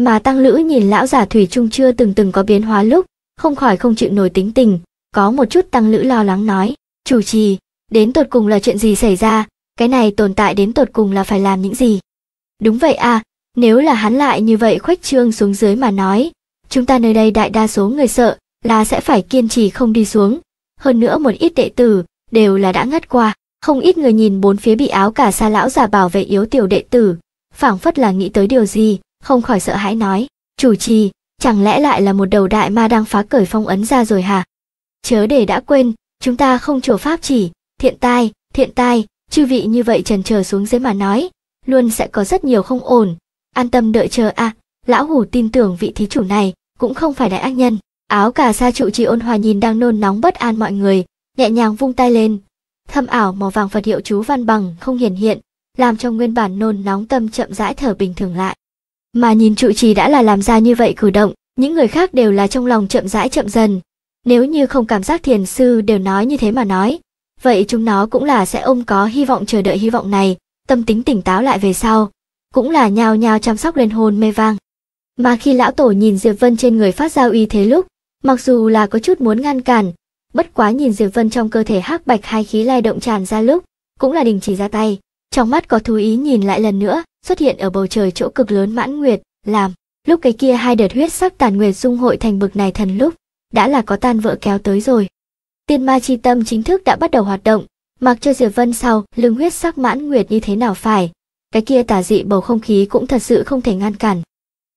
Mà tăng lữ nhìn lão giả thủy trung chưa từng từng có biến hóa lúc, không khỏi không chịu nổi tính tình, có một chút tăng lữ lo lắng nói, chủ trì, đến tột cùng là chuyện gì xảy ra, cái này tồn tại đến tột cùng là phải làm những gì. Đúng vậy à, nếu là hắn lại như vậy khuếch trương xuống dưới mà nói, chúng ta nơi đây đại đa số người sợ là sẽ phải kiên trì không đi xuống, hơn nữa một ít đệ tử đều là đã ngất qua, không ít người nhìn bốn phía bị áo cả xa lão giả bảo vệ yếu tiểu đệ tử, phảng phất là nghĩ tới điều gì, không khỏi sợ hãi nói, chủ trì, chẳng lẽ lại là một đầu đại ma đang phá cởi phong ấn ra rồi hả? Chớ để đã quên, chúng ta không chùa pháp chỉ, thiện tai, thiện tai, chư vị như vậy trần chờ xuống dưới mà nói, luôn sẽ có rất nhiều không ổn, an tâm đợi chờ a à, lão hủ tin tưởng vị thí chủ này cũng không phải đại ác nhân. Áo cà sa trụ trì ôn hòa nhìn đang nôn nóng bất an mọi người, nhẹ nhàng vung tay lên. Thâm ảo màu vàng Phật hiệu chú văn bằng không hiển hiện, làm cho nguyên bản nôn nóng tâm chậm rãi thở bình thường lại. Mà nhìn trụ trì đã là làm ra như vậy cử động, những người khác đều là trong lòng chậm rãi chậm dần. Nếu như không cảm giác thiền sư đều nói như thế mà nói, vậy chúng nó cũng là sẽ ôm có hy vọng chờ đợi hy vọng này, tâm tính tỉnh táo lại về sau, cũng là nhào nhào chăm sóc lên hôn mê vang. Mà khi lão tổ nhìn Diệp Vân trên người phát ra uy thế lúc, mặc dù là có chút muốn ngăn cản, bất quá nhìn Diệp Vân trong cơ thể hắc bạch hai khí lai động tràn ra lúc, cũng là đình chỉ ra tay, trong mắt có thú ý nhìn lại lần nữa, xuất hiện ở bầu trời chỗ cực lớn mãn nguyệt, làm lúc cái kia hai đợt huyết sắc tàn nguyệt dung hội thành bực này thần lúc, đã là có tan vỡ kéo tới rồi. Tiên ma chi tâm chính thức đã bắt đầu hoạt động, mặc cho Diệp Vân sau lưng huyết sắc mãn nguyệt như thế nào phải, cái kia tả dị bầu không khí cũng thật sự không thể ngăn cản.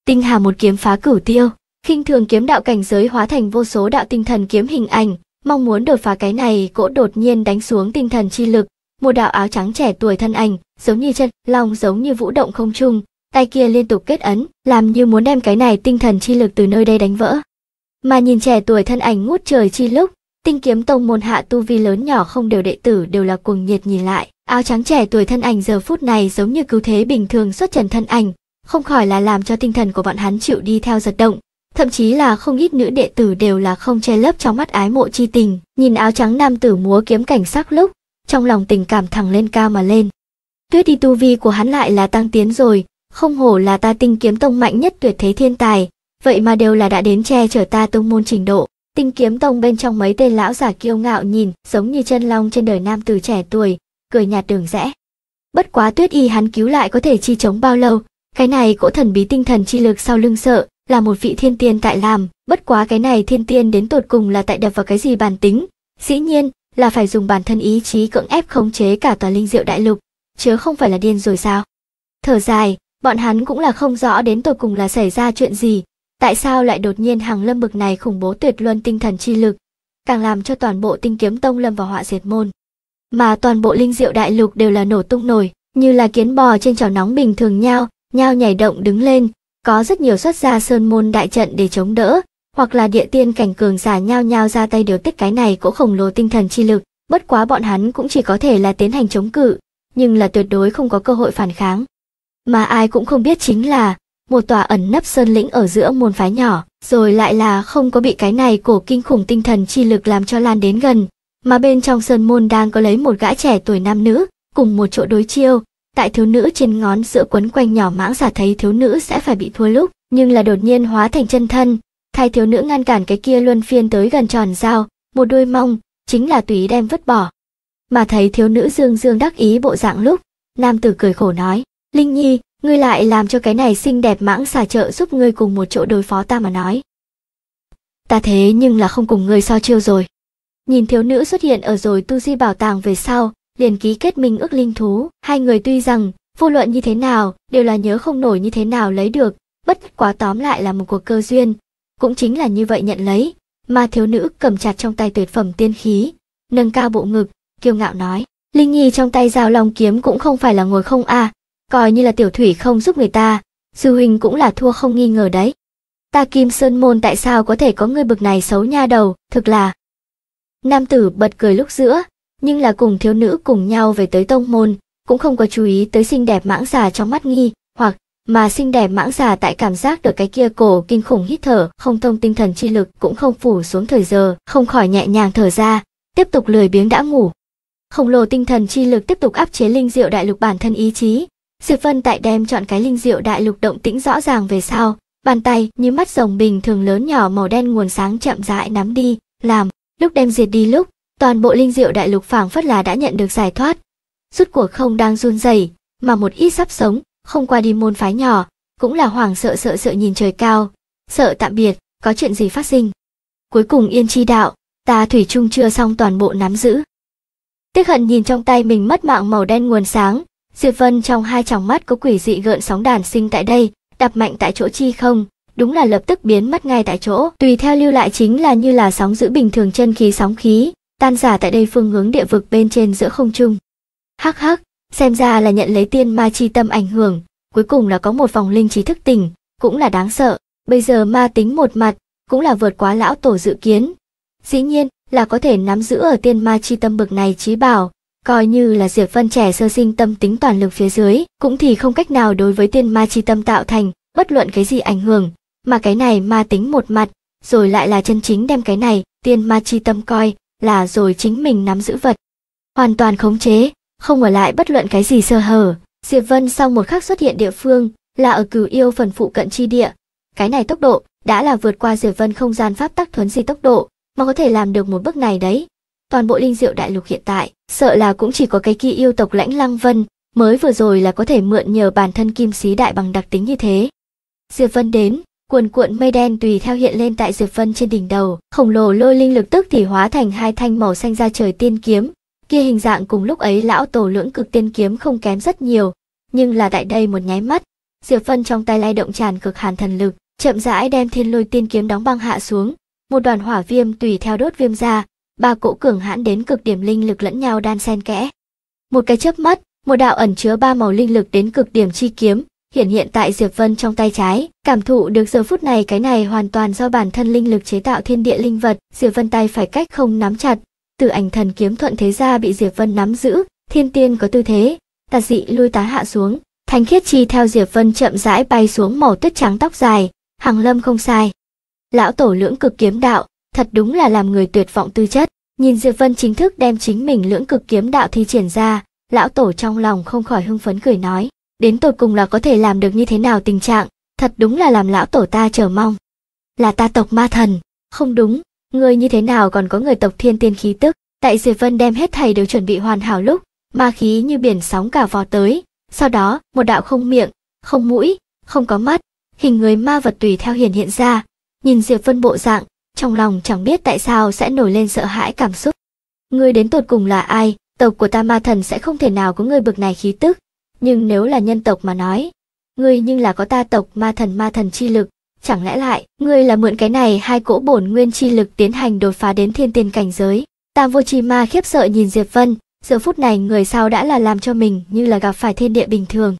Tinh hà một kiếm phá cửu tiêu, khinh thường kiếm đạo cảnh giới hóa thành vô số đạo tinh thần kiếm hình ảnh, mong muốn đột phá cái này cỗ đột nhiên đánh xuống tinh thần chi lực, một đạo áo trắng trẻ tuổi thân ảnh, giống như chân lòng giống như vũ động không trung, tay kia liên tục kết ấn, làm như muốn đem cái này tinh thần chi lực từ nơi đây đánh vỡ. Mà nhìn trẻ tuổi thân ảnh ngút trời chi lúc, tinh kiếm tông môn hạ tu vi lớn nhỏ không đều đệ tử đều là cuồng nhiệt nhìn lại. Áo trắng trẻ tuổi thân ảnh giờ phút này giống như cứu thế bình thường xuất trần thân ảnh, không khỏi là làm cho tinh thần của bọn hắn chịu đi theo giật động, thậm chí là không ít nữ đệ tử đều là không che lấp trong mắt ái mộ chi tình nhìn áo trắng nam tử múa kiếm cảnh sắc lúc trong lòng tình cảm thẳng lên cao mà lên. Tuyết đi tu vi của hắn lại là tăng tiến rồi, không hổ là ta tinh kiếm tông mạnh nhất tuyệt thế thiên tài, vậy mà đều là đã đến che chở ta tông môn trình độ. Tinh kiếm tông bên trong mấy tên lão giả kiêu ngạo nhìn, giống như chân long trên đời nam từ trẻ tuổi, cười nhạt đường rẽ. Bất quá tuyết y hắn cứu lại có thể chi chống bao lâu, cái này cỗ thần bí tinh thần chi lực sau lưng sợ, là một vị thiên tiên tại làm, bất quá cái này thiên tiên đến tột cùng là tại đập vào cái gì bản tính. Dĩ nhiên, là phải dùng bản thân ý chí cưỡng ép khống chế cả tòa linh diệu đại lục, chứ không phải là điên rồi sao? Thở dài, bọn hắn cũng là không rõ đến tột cùng là xảy ra chuyện gì, tại sao lại đột nhiên hàng lâm bực này khủng bố tuyệt luân tinh thần chi lực, càng làm cho toàn bộ tinh kiếm tông lâm vào họa diệt môn. Mà toàn bộ linh diệu đại lục đều là nổ tung nổi, như là kiến bò trên chảo nóng bình thường nhau, nhau nhảy động đứng lên, có rất nhiều xuất gia sơn môn đại trận để chống đỡ, hoặc là địa tiên cảnh cường giả nhao nhao ra tay điều tiết cái này cỗ khổng lồ tinh thần chi lực, bất quá bọn hắn cũng chỉ có thể là tiến hành chống cự, nhưng là tuyệt đối không có cơ hội phản kháng. Mà ai cũng không biết chính là, một tòa ẩn nấp sơn lĩnh ở giữa môn phái nhỏ, rồi lại là không có bị cái này cổ kinh khủng tinh thần chi lực làm cho lan đến gần, mà bên trong sơn môn đang có lấy một gã trẻ tuổi nam nữ, cùng một chỗ đối chiêu, tại thiếu nữ trên ngón giữa quấn quanh nhỏ mãng giả thấy thiếu nữ sẽ phải bị thua lúc, nhưng là đột nhiên hóa thành chân thân, thay thiếu nữ ngăn cản cái kia luân phiên tới gần tròn dao, một đôi mong, chính là tùy đem vứt bỏ. Mà thấy thiếu nữ dương dương đắc ý bộ dạng lúc, nam tử cười khổ nói, Linh Nhi, ngươi lại làm cho cái này xinh đẹp mãng xà trợ giúp ngươi cùng một chỗ đối phó ta mà nói. Ta thế nhưng là không cùng ngươi so chiêu rồi. Nhìn thiếu nữ xuất hiện ở rồi tu di bảo tàng về sau, liền ký kết minh ước linh thú, hai người tuy rằng, vô luận như thế nào, đều là nhớ không nổi như thế nào lấy được, bất quá tóm lại là một cuộc cơ duyên, cũng chính là như vậy nhận lấy mà thiếu nữ cầm chặt trong tay tuyệt phẩm tiên khí nâng cao bộ ngực kiêu ngạo nói linh nhi trong tay dao long kiếm cũng không phải là ngồi không à coi như là tiểu thủy không giúp người ta sư huynh cũng là thua không nghi ngờ đấy ta kim sơn môn tại sao có thể có người bực này xấu nha đầu thực là nam tử bật cười lúc giữa nhưng là cùng thiếu nữ cùng nhau về tới tông môn cũng không có chú ý tới xinh đẹp mãng xà trong mắt nghi hoặc mà xinh đẹp mãng già tại cảm giác được cái kia cổ kinh khủng hít thở, không thông tinh thần chi lực cũng không phủ xuống thời giờ, không khỏi nhẹ nhàng thở ra, tiếp tục lười biếng đã ngủ. Khổng lồ tinh thần chi lực tiếp tục áp chế linh diệu đại lục bản thân ý chí. Diệp Vân tại đem chọn cái linh diệu đại lục động tĩnh rõ ràng về sau, bàn tay như mắt rồng bình thường lớn nhỏ màu đen nguồn sáng chậm rãi nắm đi, làm, lúc đem diệt đi lúc, toàn bộ linh diệu đại lục phảng phất là đã nhận được giải thoát. Rút cuộc không đang run rẩy, mà một ít sắp sống, không qua đi môn phái nhỏ, cũng là hoảng sợ sợ sợ nhìn trời cao, sợ tạm biệt, có chuyện gì phát sinh. Cuối cùng yên chi đạo, ta thủy chung chưa xong toàn bộ nắm giữ. Tiếc hận nhìn trong tay mình mất mạng màu đen nguồn sáng, Diệp Vân trong hai tròng mắt có quỷ dị gợn sóng đàn sinh tại đây, đập mạnh tại chỗ chi không, đúng là lập tức biến mất ngay tại chỗ. Tùy theo lưu lại chính là như là sóng giữ bình thường chân khí sóng khí, tan giả tại đây phương hướng địa vực bên trên giữa không trung. Hắc hắc, xem ra là nhận lấy tiên ma chi tâm ảnh hưởng, cuối cùng là có một vòng linh trí thức tỉnh, cũng là đáng sợ, bây giờ ma tính một mặt, cũng là vượt quá lão tổ dự kiến. Dĩ nhiên, là có thể nắm giữ ở tiên ma chi tâm bực này trí bảo, coi như là Diệp Vân trẻ sơ sinh tâm tính toàn lực phía dưới, cũng thì không cách nào đối với tiên ma chi tâm tạo thành bất luận cái gì ảnh hưởng, mà cái này ma tính một mặt, rồi lại là chân chính đem cái này tiên ma chi tâm coi là rồi chính mình nắm giữ vật, hoàn toàn khống chế, không ở lại bất luận cái gì sơ hở. Diệp Vân sau một khắc xuất hiện địa phương là ở cửu yêu phần phụ cận chi địa. Cái này tốc độ đã là vượt qua Diệp Vân không gian pháp tắc thuấn di tốc độ mà có thể làm được một bước này đấy. Toàn bộ linh diệu đại lục hiện tại, sợ là cũng chỉ có cái kỳ yêu tộc lãnh lăng vân mới vừa rồi là có thể mượn nhờ bản thân kim xí đại bằng đặc tính như thế. Diệp Vân đến, cuồn cuộn mây đen tùy theo hiện lên tại Diệp Vân trên đỉnh đầu, khổng lồ lôi linh lực tức thì hóa thành hai thanh màu xanh ra trời tiên kiếm, kia hình dạng cùng lúc ấy lão tổ lưỡng cực tiên kiếm không kém rất nhiều nhưng là tại đây một nháy mắt diệp phân trong tay lay động tràn cực hàn thần lực chậm rãi đem thiên lôi tiên kiếm đóng băng hạ xuống một đoàn hỏa viêm tùy theo đốt viêm ra ba cỗ cường hãn đến cực điểm linh lực lẫn nhau đan xen kẽ một cái chớp mắt một đạo ẩn chứa ba màu linh lực đến cực điểm chi kiếm hiện hiện tại diệp vân trong tay trái cảm thụ được giờ phút này cái này hoàn toàn do bản thân linh lực chế tạo thiên địa linh vật diệp vân tay phải cách không nắm chặt từ ảnh thần kiếm thuận thế ra bị Diệp Vân nắm giữ, thiên tiên có tư thế, tà dị lui tá hạ xuống, thanh khiết chi theo Diệp Vân chậm rãi bay xuống màu tuyết trắng tóc dài, hàng lâm không sai. Lão tổ lưỡng cực kiếm đạo, thật đúng là làm người tuyệt vọng tư chất, nhìn Diệp Vân chính thức đem chính mình lưỡng cực kiếm đạo thi triển ra, lão tổ trong lòng không khỏi hưng phấn cười nói, đến tột cùng là có thể làm được như thế nào tình trạng, thật đúng là làm lão tổ ta chờ mong. Là ta tộc ma thần, không đúng, Người như thế nào còn có người tộc thiên tiên khí tức, tại Diệp Vân đem hết thầy đều chuẩn bị hoàn hảo lúc, ma khí như biển sóng cả vò tới, sau đó một đạo không miệng, không mũi, không có mắt, hình người ma vật tùy theo hiển hiện ra, nhìn Diệp Vân bộ dạng, trong lòng chẳng biết tại sao sẽ nổi lên sợ hãi cảm xúc. Ngươi đến tột cùng là ai, tộc của ta ma thần sẽ không thể nào có người bực này khí tức, nhưng nếu là nhân tộc mà nói, ngươi nhưng là có ta tộc ma thần ma thần chi lực, chẳng lẽ lại, ngươi là mượn cái này hai cỗ bổn nguyên chi lực tiến hành đột phá đến thiên tiên cảnh giới. Tam vô chi ma khiếp sợ nhìn Diệp Vân, giờ phút này người sao đã là làm cho mình như là gặp phải thiên địa bình thường.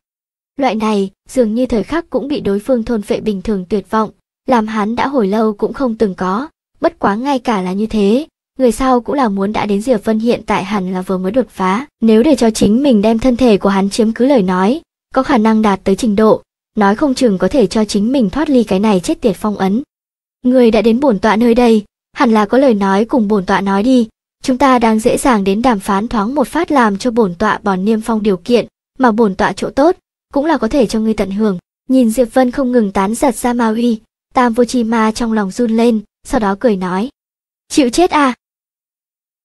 Loại này, dường như thời khắc cũng bị đối phương thôn phệ bình thường tuyệt vọng, làm hắn đã hồi lâu cũng không từng có, bất quá ngay cả là như thế, người sau cũng là muốn đã đến Diệp Vân hiện tại hẳn là vừa mới đột phá, nếu để cho chính mình đem thân thể của hắn chiếm cứ lời nói, có khả năng đạt tới trình độ, nói không chừng có thể cho chính mình thoát ly cái này chết tiệt phong ấn. Người đã đến bổn tọa nơi đây, hẳn là có lời nói cùng bổn tọa nói đi, chúng ta đang dễ dàng đến đàm phán thoáng một phát làm cho bổn tọa bỏ niêm phong điều kiện, mà bổn tọa chỗ tốt, cũng là có thể cho ngươi tận hưởng. Nhìn Diệp Vân không ngừng tán giật ra ma uy, Tam Vô Chi Ma trong lòng run lên, sau đó cười nói. Chịu chết à?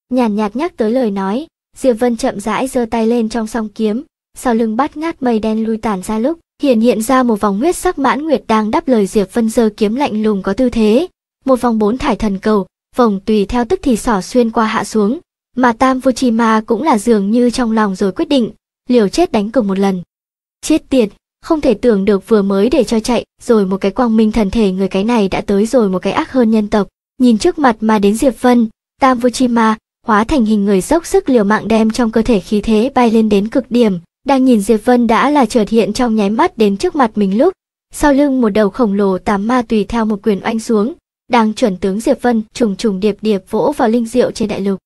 Nhàn nhạt nhắc tới lời nói, Diệp Vân chậm rãi giơ tay lên trong song kiếm, sau lưng bát ngát mây đen lui tản ra lúc hiện hiện ra một vòng huyết sắc mãn nguyệt đang đáp lời diệp vân giơ kiếm lạnh lùng có tư thế một vòng bốn thải thần cầu vòng tùy theo tức thì xỏ xuyên qua hạ xuống mà tam vô chi ma cũng là dường như trong lòng rồi quyết định liều chết đánh cược một lần chết tiệt không thể tưởng được vừa mới để cho chạy rồi một cái quang minh thần thể người cái này đã tới rồi một cái ác hơn nhân tộc nhìn trước mặt mà đến diệp vân tam vô chi ma hóa thành hình người dốc sức liều mạng đem trong cơ thể khí thế bay lên đến cực điểm đang nhìn Diệp Vân đã là chợt hiện trong nháy mắt đến trước mặt mình lúc, sau lưng một đầu khổng lồ tám ma tùy theo một quyền oanh xuống, đang chuẩn tướng Diệp Vân trùng trùng điệp điệp vỗ vào linh diệu trên đại lục.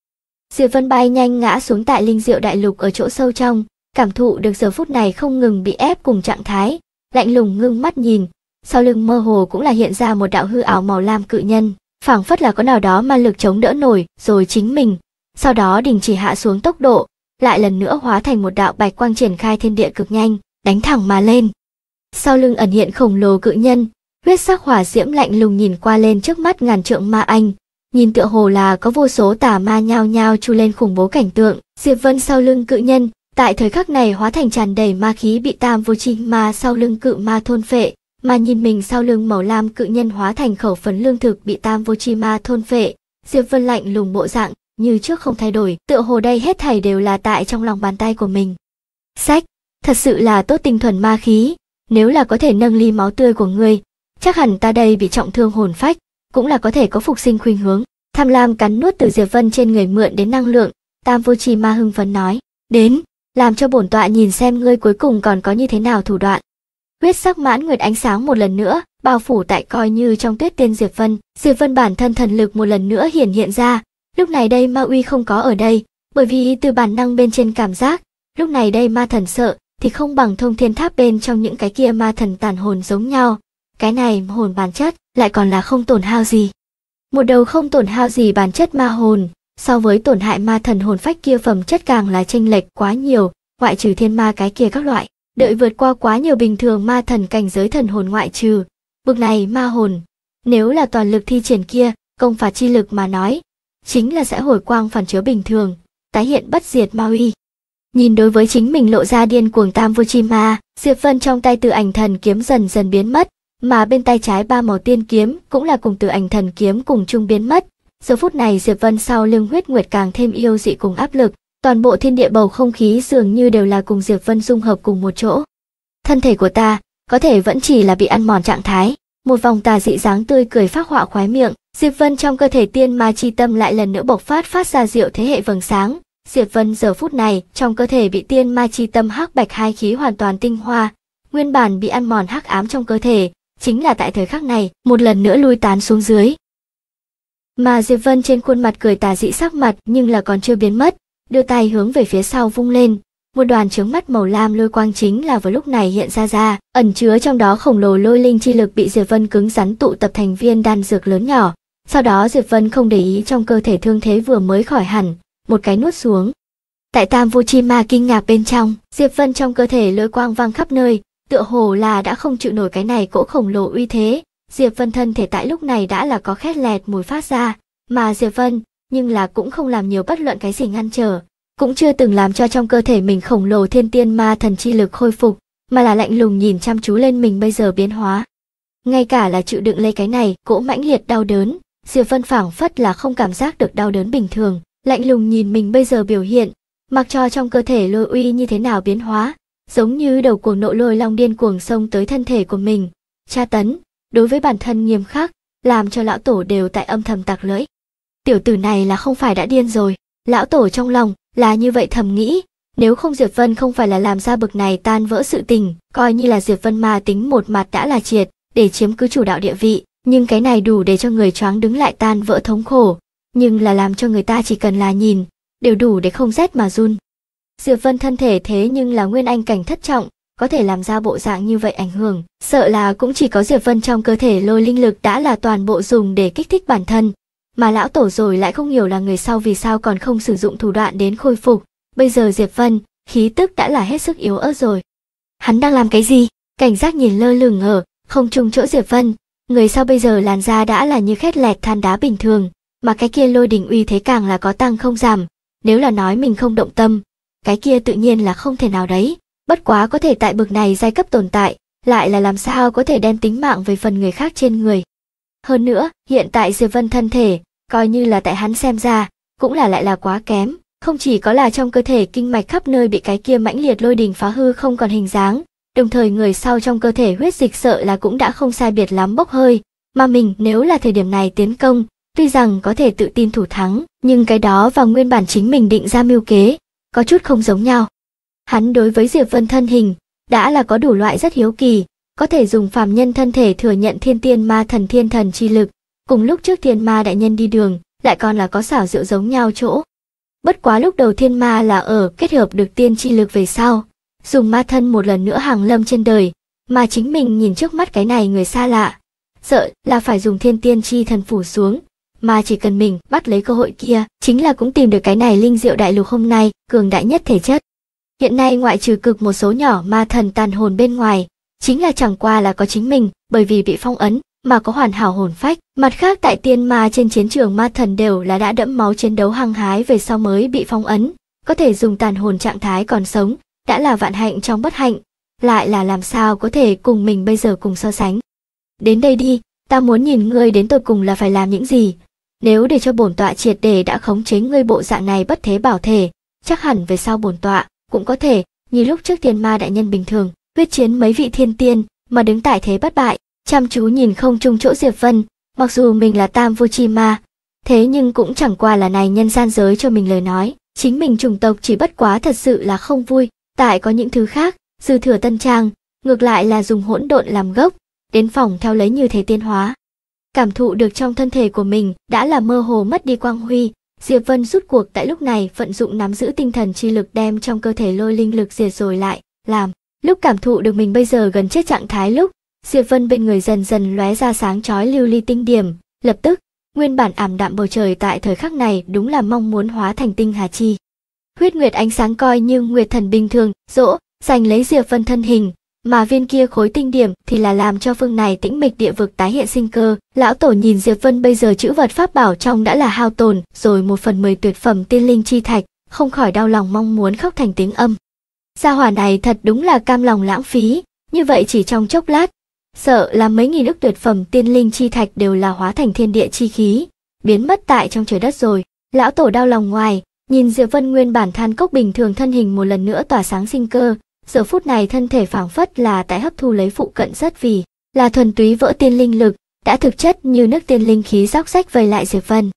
Diệp Vân bay nhanh ngã xuống tại linh diệu đại lục ở chỗ sâu trong, cảm thụ được giờ phút này không ngừng bị ép cùng trạng thái, lạnh lùng ngưng mắt nhìn, sau lưng mơ hồ cũng là hiện ra một đạo hư ảo màu lam cự nhân, phảng phất là có nào đó ma lực chống đỡ nổi rồi chính mình, sau đó đình chỉ hạ xuống tốc độ, lại lần nữa hóa thành một đạo bạch quang triển khai thiên địa cực nhanh, đánh thẳng mà lên. Sau lưng ẩn hiện khổng lồ cự nhân, huyết sắc hỏa diễm lạnh lùng nhìn qua lên trước mắt ngàn trượng ma anh, nhìn tựa hồ là có vô số tà ma nhao nhao chu lên khủng bố cảnh tượng, Diệp Vân sau lưng cự nhân, tại thời khắc này hóa thành tràn đầy ma khí bị tam vô chi ma sau lưng cự ma thôn phệ, mà nhìn mình sau lưng màu lam cự nhân hóa thành khẩu phấn lương thực bị tam vô chi ma thôn phệ, Diệp Vân lạnh lùng bộ dạng, như trước không thay đổi tựa hồ đây hết thảy đều là tại trong lòng bàn tay của mình sách thật sự là tốt tinh thuần ma khí nếu là có thể nâng ly máu tươi của ngươi chắc hẳn ta đây bị trọng thương hồn phách cũng là có thể có phục sinh khuynh hướng tham lam cắn nuốt từ diệp vân trên người mượn đến năng lượng tam vô trì ma hưng phấn nói đến làm cho bổn tọa nhìn xem ngươi cuối cùng còn có như thế nào thủ đoạn huyết sắc mãn nguyệt ánh sáng một lần nữa bao phủ tại coi như trong tuyết tiên diệp vân diệp vân bản thân thần lực một lần nữa hiển hiện ra Lúc này đây ma uy không có ở đây, bởi vì từ bản năng bên trên cảm giác, lúc này đây ma thần sợ thì không bằng thông thiên tháp bên trong những cái kia ma thần tàn hồn giống nhau. Cái này hồn bản chất lại còn là không tổn hao gì. Một đầu không tổn hao gì bản chất ma hồn, so với tổn hại ma thần hồn phách kia phẩm chất càng là tranh lệch quá nhiều, ngoại trừ thiên ma cái kia các loại, đợi vượt qua quá nhiều bình thường ma thần cảnh giới thần hồn ngoại trừ. Bực này ma hồn, nếu là toàn lực thi triển kia, công phạt chi lực mà nói, chính là sẽ hồi quang phản chiếu bình thường, tái hiện bất diệt Maui. Nhìn đối với chính mình lộ ra điên cuồng Tam Vô Chi Ma Diệp Vân trong tay từ ảnh thần kiếm dần dần biến mất, mà bên tay trái ba màu tiên kiếm cũng là cùng từ ảnh thần kiếm cùng chung biến mất. Giờ phút này Diệp Vân sau lưng huyết nguyệt càng thêm yêu dị cùng áp lực, toàn bộ thiên địa bầu không khí dường như đều là cùng Diệp Vân dung hợp cùng một chỗ. Thân thể của ta có thể vẫn chỉ là bị ăn mòn trạng thái, một vòng tà dị dáng tươi cười phát họa khoái miệng, Diệp Vân trong cơ thể tiên ma chi tâm lại lần nữa bộc phát phát ra diệu thế hệ vầng sáng. Diệp Vân giờ phút này trong cơ thể bị tiên ma chi tâm hắc bạch hai khí hoàn toàn tinh hoa, nguyên bản bị ăn mòn hắc ám trong cơ thể, chính là tại thời khắc này, một lần nữa lui tán xuống dưới. Mà Diệp Vân trên khuôn mặt cười tà dị sắc mặt nhưng là còn chưa biến mất, đưa tay hướng về phía sau vung lên, một đoàn trướng mắt màu lam lôi quang chính là vào lúc này hiện ra ra, ẩn chứa trong đó khổng lồ lôi linh chi lực bị Diệp Vân cứng rắn tụ tập thành viên đan dược lớn nhỏ, sau đó Diệp Vân không để ý trong cơ thể thương thế vừa mới khỏi hẳn, một cái nuốt xuống. Tại Tam Vô Chi Ma kinh ngạc bên trong, Diệp Vân trong cơ thể lôi quang vang khắp nơi, tựa hồ là đã không chịu nổi cái này cỗ khổng lồ uy thế. Diệp Vân thân thể tại lúc này đã là có khét lẹt mùi phát ra, mà Diệp Vân nhưng là cũng không làm nhiều bất luận cái gì ngăn trở, cũng chưa từng làm cho trong cơ thể mình khổng lồ thiên tiên ma thần chi lực khôi phục, mà là lạnh lùng nhìn chăm chú lên mình bây giờ biến hóa. Ngay cả là chịu đựng lấy cái này, cỗ mãnh liệt đau đớn, Diệp Vân phảng phất là không cảm giác được đau đớn bình thường, lạnh lùng nhìn mình bây giờ biểu hiện, mặc cho trong cơ thể lôi uy như thế nào biến hóa, giống như đầu cuồng nộ lôi long điên cuồng xông tới thân thể của mình, tra tấn, đối với bản thân nghiêm khắc, làm cho lão tổ đều tại âm thầm tạc lưỡi. Tiểu tử này là không phải đã điên rồi, lão tổ trong lòng là như vậy thầm nghĩ, nếu không Diệp Vân không phải là làm ra bực này tan vỡ sự tình, coi như là Diệp Vân ma tính một mặt đã là triệt, để chiếm cứ chủ đạo địa vị, nhưng cái này đủ để cho người choáng đứng lại tan vỡ thống khổ, nhưng là làm cho người ta chỉ cần là nhìn, đều đủ để không rét mà run. Diệp Vân thân thể thế nhưng là nguyên anh cảnh thất trọng, có thể làm ra bộ dạng như vậy ảnh hưởng, sợ là cũng chỉ có Diệp Vân trong cơ thể lôi linh lực đã là toàn bộ dùng để kích thích bản thân, mà lão tổ rồi lại không hiểu là người sau vì sao còn không sử dụng thủ đoạn đến khôi phục, bây giờ Diệp Vân, khí tức đã là hết sức yếu ớt rồi. Hắn đang làm cái gì? Cảnh giác nhìn lơ lửng ở không trung chỗ Diệp Vân, Người sau bây giờ làn da đã là như khét lẹt than đá bình thường, mà cái kia lôi đình uy thế càng là có tăng không giảm, nếu là nói mình không động tâm, cái kia tự nhiên là không thể nào đấy, bất quá có thể tại bực này giai cấp tồn tại, lại là làm sao có thể đem tính mạng về phần người khác trên người. Hơn nữa, hiện tại Diệp Vân thân thể, coi như là tại hắn xem ra, cũng là lại là quá kém, không chỉ có là trong cơ thể kinh mạch khắp nơi bị cái kia mãnh liệt lôi đình phá hư không còn hình dáng, đồng thời người sau trong cơ thể huyết dịch sợ là cũng đã không sai biệt lắm bốc hơi, mà mình nếu là thời điểm này tiến công, tuy rằng có thể tự tin thủ thắng, nhưng cái đó và nguyên bản chính mình định ra mưu kế, có chút không giống nhau. Hắn đối với Diệp Vân thân hình, đã là có đủ loại rất hiếu kỳ, có thể dùng phàm nhân thân thể thừa nhận thiên tiên ma thần thiên thần chi lực, cùng lúc trước thiên ma đại nhân đi đường, lại còn là có xảo diệu giống nhau chỗ. Bất quá lúc đầu thiên ma là ở kết hợp được tiên chi lực về sau, dùng ma thân một lần nữa hàng lâm trên đời, mà chính mình nhìn trước mắt cái này người xa lạ, sợ là phải dùng thiên tiên chi thần phủ xuống, mà chỉ cần mình bắt lấy cơ hội kia, chính là cũng tìm được cái này linh diệu đại lục hôm nay, cường đại nhất thể chất. Hiện nay ngoại trừ cực một số nhỏ ma thần tàn hồn bên ngoài, chính là chẳng qua là có chính mình, bởi vì bị phong ấn mà có hoàn hảo hồn phách. Mặt khác tại tiên ma trên chiến trường ma thần đều là đã đẫm máu chiến đấu hăng hái về sau mới bị phong ấn, có thể dùng tàn hồn trạng thái còn sống đã là vạn hạnh trong bất hạnh, lại là làm sao có thể cùng mình bây giờ cùng so sánh. Đến đây đi, ta muốn nhìn ngươi đến tột cùng là phải làm những gì. Nếu để cho bổn tọa triệt để đã khống chế ngươi bộ dạng này bất thế bảo thể, chắc hẳn về sau bổn tọa cũng có thể, như lúc trước thiên ma đại nhân bình thường, quyết chiến mấy vị thiên tiên mà đứng tại thế bất bại, chăm chú nhìn không chung chỗ Diệp Vân, mặc dù mình là tam vô chi ma, thế nhưng cũng chẳng qua là này nhân gian giới cho mình lời nói, chính mình trùng tộc chỉ bất quá thật sự là không vui, tại có những thứ khác dư thừa tân trang ngược lại là dùng hỗn độn làm gốc đến phòng theo lấy như thế tiên hóa cảm thụ được trong thân thể của mình đã là mơ hồ mất đi quang huy diệp vân rút cuộc tại lúc này vận dụng nắm giữ tinh thần chi lực đem trong cơ thể lôi linh lực diệt rồi lại làm lúc cảm thụ được mình bây giờ gần chết trạng thái lúc diệp vân bên người dần dần lóe ra sáng chói lưu ly tinh điểm lập tức nguyên bản ảm đạm bầu trời tại thời khắc này đúng là mong muốn hóa thành tinh hà chi huyết nguyệt ánh sáng coi như nguyệt thần bình thường dỗ giành lấy diệp vân thân hình mà viên kia khối tinh điểm thì là làm cho phương này tĩnh mịch địa vực tái hiện sinh cơ lão tổ nhìn diệp vân bây giờ chữ vật pháp bảo trong đã là hao tồn rồi một phần mười tuyệt phẩm tiên linh chi thạch không khỏi đau lòng mong muốn khóc thành tiếng âm gia hỏa này thật đúng là cam lòng lãng phí như vậy chỉ trong chốc lát sợ là mấy nghìn ức tuyệt phẩm tiên linh chi thạch đều là hóa thành thiên địa chi khí biến mất tại trong trời đất rồi lão tổ đau lòng ngoài Nhìn Diệp Vân nguyên bản than cốc bình thường thân hình một lần nữa tỏa sáng sinh cơ, giờ phút này thân thể phảng phất là tại hấp thu lấy phụ cận rất vì, là thuần túy vỡ tiên linh lực, đã thực chất như nước tiên linh khí róc rách vây lại Diệp Vân.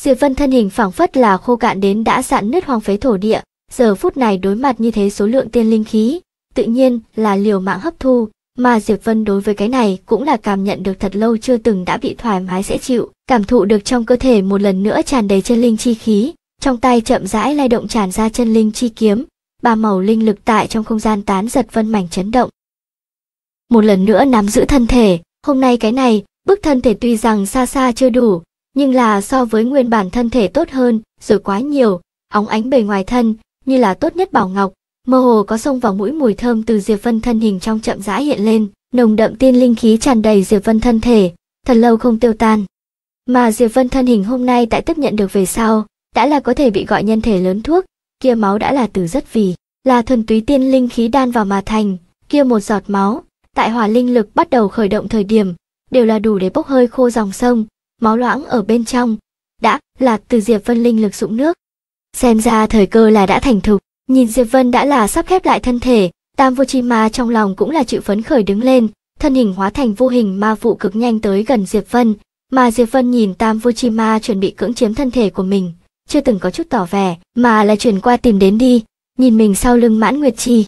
Diệp Vân thân hình phảng phất là khô cạn đến đã dạn nứt hoang phế thổ địa, giờ phút này đối mặt như thế số lượng tiên linh khí, tự nhiên là liều mạng hấp thu, mà Diệp Vân đối với cái này cũng là cảm nhận được thật lâu chưa từng đã bị thoải mái dễ chịu, cảm thụ được trong cơ thể một lần nữa tràn đầy chân linh chi khí, trong tay chậm rãi lay động tràn ra chân linh chi kiếm, ba màu linh lực tại trong không gian tán giật vân mảnh chấn động. Một lần nữa nắm giữ thân thể, hôm nay cái này, bức thân thể tuy rằng xa xa chưa đủ, nhưng là so với nguyên bản thân thể tốt hơn, rồi quá nhiều, óng ánh bề ngoài thân, như là tốt nhất bảo ngọc, mơ hồ có xông vào mũi mùi thơm từ Diệp Vân thân hình trong chậm rãi hiện lên, nồng đậm tiên linh khí tràn đầy Diệp Vân thân thể, thật lâu không tiêu tan. Mà Diệp Vân thân hình hôm nay tại tiếp nhận được về sau, đã là có thể bị gọi nhân thể lớn thuốc, kia máu đã là từ rất vì, là thuần túy tiên linh khí đan vào mà thành, kia một giọt máu, tại hỏa linh lực bắt đầu khởi động thời điểm, đều là đủ để bốc hơi khô dòng sông, máu loãng ở bên trong, đã là từ Diệp Vân linh lực sũng nước. Xem ra thời cơ là đã thành thục, nhìn Diệp Vân đã là sắp khép lại thân thể, Tam Vô Chi Ma trong lòng cũng là chịu phấn khởi đứng lên, thân hình hóa thành vô hình ma vụ cực nhanh tới gần Diệp Vân, mà Diệp Vân nhìn Tam Vô Chi Ma chuẩn bị cưỡng chiếm thân thể của mình, chưa từng có chút tỏ vẻ, mà là chuyển qua tìm đến đi, nhìn mình sau lưng mãn nguyệt trì.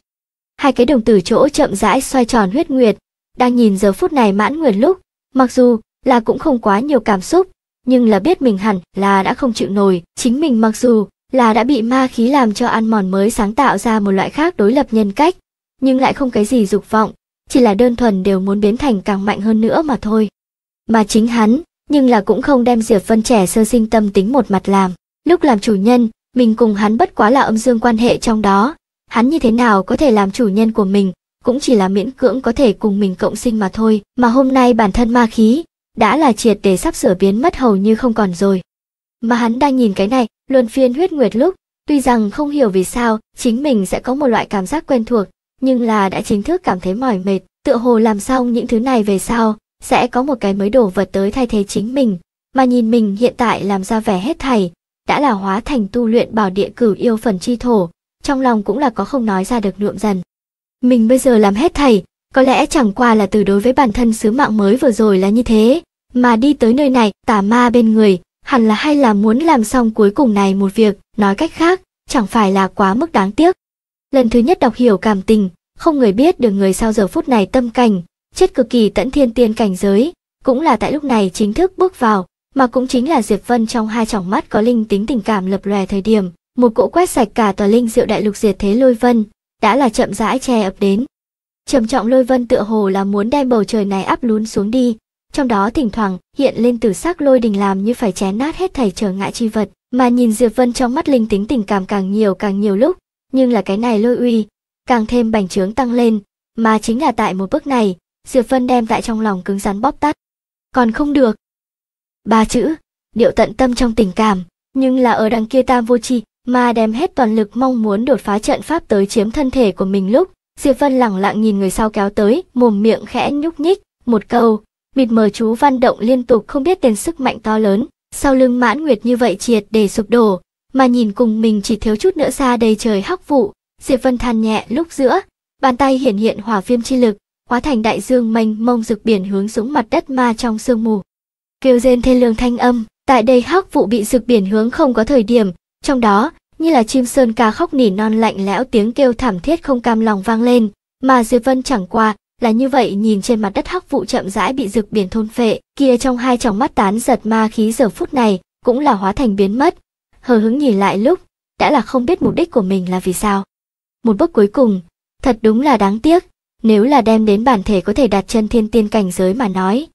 Hai cái đồng tử chỗ chậm rãi xoay tròn huyết nguyệt, đang nhìn giờ phút này mãn nguyệt lúc, mặc dù là cũng không quá nhiều cảm xúc, nhưng là biết mình hẳn là đã không chịu nổi, chính mình mặc dù là đã bị ma khí làm cho ăn mòn mới sáng tạo ra một loại khác đối lập nhân cách, nhưng lại không cái gì dục vọng, chỉ là đơn thuần đều muốn biến thành càng mạnh hơn nữa mà thôi. Mà chính hắn, nhưng là cũng không đem Diệp phân trẻ sơ sinh tâm tính một mặt làm. Lúc làm chủ nhân, mình cùng hắn bất quá là âm dương quan hệ trong đó. Hắn như thế nào có thể làm chủ nhân của mình, cũng chỉ là miễn cưỡng có thể cùng mình cộng sinh mà thôi. Mà hôm nay bản thân ma khí, đã là triệt để sắp sửa biến mất hầu như không còn rồi. Mà hắn đang nhìn cái này, luân phiên huyết nguyệt lúc, tuy rằng không hiểu vì sao chính mình sẽ có một loại cảm giác quen thuộc, nhưng là đã chính thức cảm thấy mỏi mệt, tựa hồ làm xong những thứ này về sau, sẽ có một cái mới đổ vật tới thay thế chính mình, mà nhìn mình hiện tại làm ra vẻ hết thảy, đã là hóa thành tu luyện bảo địa cửu yêu phần chi thổ, trong lòng cũng là có không nói ra được nượm dần. Mình bây giờ làm hết thầy, có lẽ chẳng qua là từ đối với bản thân sứ mạng mới vừa rồi là như thế, mà đi tới nơi này, tà ma bên người, hẳn là hay là muốn làm xong cuối cùng này một việc, nói cách khác, chẳng phải là quá mức đáng tiếc. Lần thứ nhất đọc hiểu cảm tình, không người biết được người sau giờ phút này tâm cảnh, chết cực kỳ tận thiên tiên cảnh giới, cũng là tại lúc này chính thức bước vào, mà cũng chính là Diệp Vân trong hai tròng mắt có linh tính tình cảm lập lòe thời điểm, một cỗ quét sạch cả tòa linh diệu đại lục diệt thế lôi vân, đã là chậm rãi che ập đến. Trầm trọng lôi vân tựa hồ là muốn đem bầu trời này áp lún xuống đi, trong đó thỉnh thoảng hiện lên tử sắc lôi đình làm như phải chén nát hết thảy trở ngại chi vật, mà nhìn Diệp Vân trong mắt linh tính tình cảm càng nhiều càng nhiều lúc, nhưng là cái này lôi uy, càng thêm bành trướng tăng lên, mà chính là tại một bước này, Diệp Vân đem tại trong lòng cứng rắn bóp tắt. Còn không được, ba chữ điệu tận tâm trong tình cảm nhưng là ở đằng kia tam vô tri mà đem hết toàn lực mong muốn đột phá trận pháp tới chiếm thân thể của mình lúc diệp vân lẳng lặng nhìn người sau kéo tới mồm miệng khẽ nhúc nhích một câu mịt mờ chú văn động liên tục không biết đến sức mạnh to lớn sau lưng mãn nguyệt như vậy triệt để sụp đổ mà nhìn cùng mình chỉ thiếu chút nữa xa đầy trời hắc vụ diệp vân than nhẹ lúc giữa bàn tay hiển hiện hỏa viêm chi lực hóa thành đại dương mênh mông rực biển hướng xuống mặt đất ma trong sương mù kêu rên thê lương thanh âm tại đây hắc vụ bị rực biển hướng không có thời điểm trong đó như là chim sơn ca khóc nỉ non lạnh lẽo tiếng kêu thảm thiết không cam lòng vang lên mà diệp vân chẳng qua là như vậy nhìn trên mặt đất hắc vụ chậm rãi bị rực biển thôn phệ kia trong hai tròng mắt tán giật ma khí giờ phút này cũng là hóa thành biến mất hờ hứng nhìn lại lúc đã là không biết mục đích của mình là vì sao một bước cuối cùng thật đúng là đáng tiếc nếu là đem đến bản thể có thể đặt chân thiên tiên cảnh giới mà nói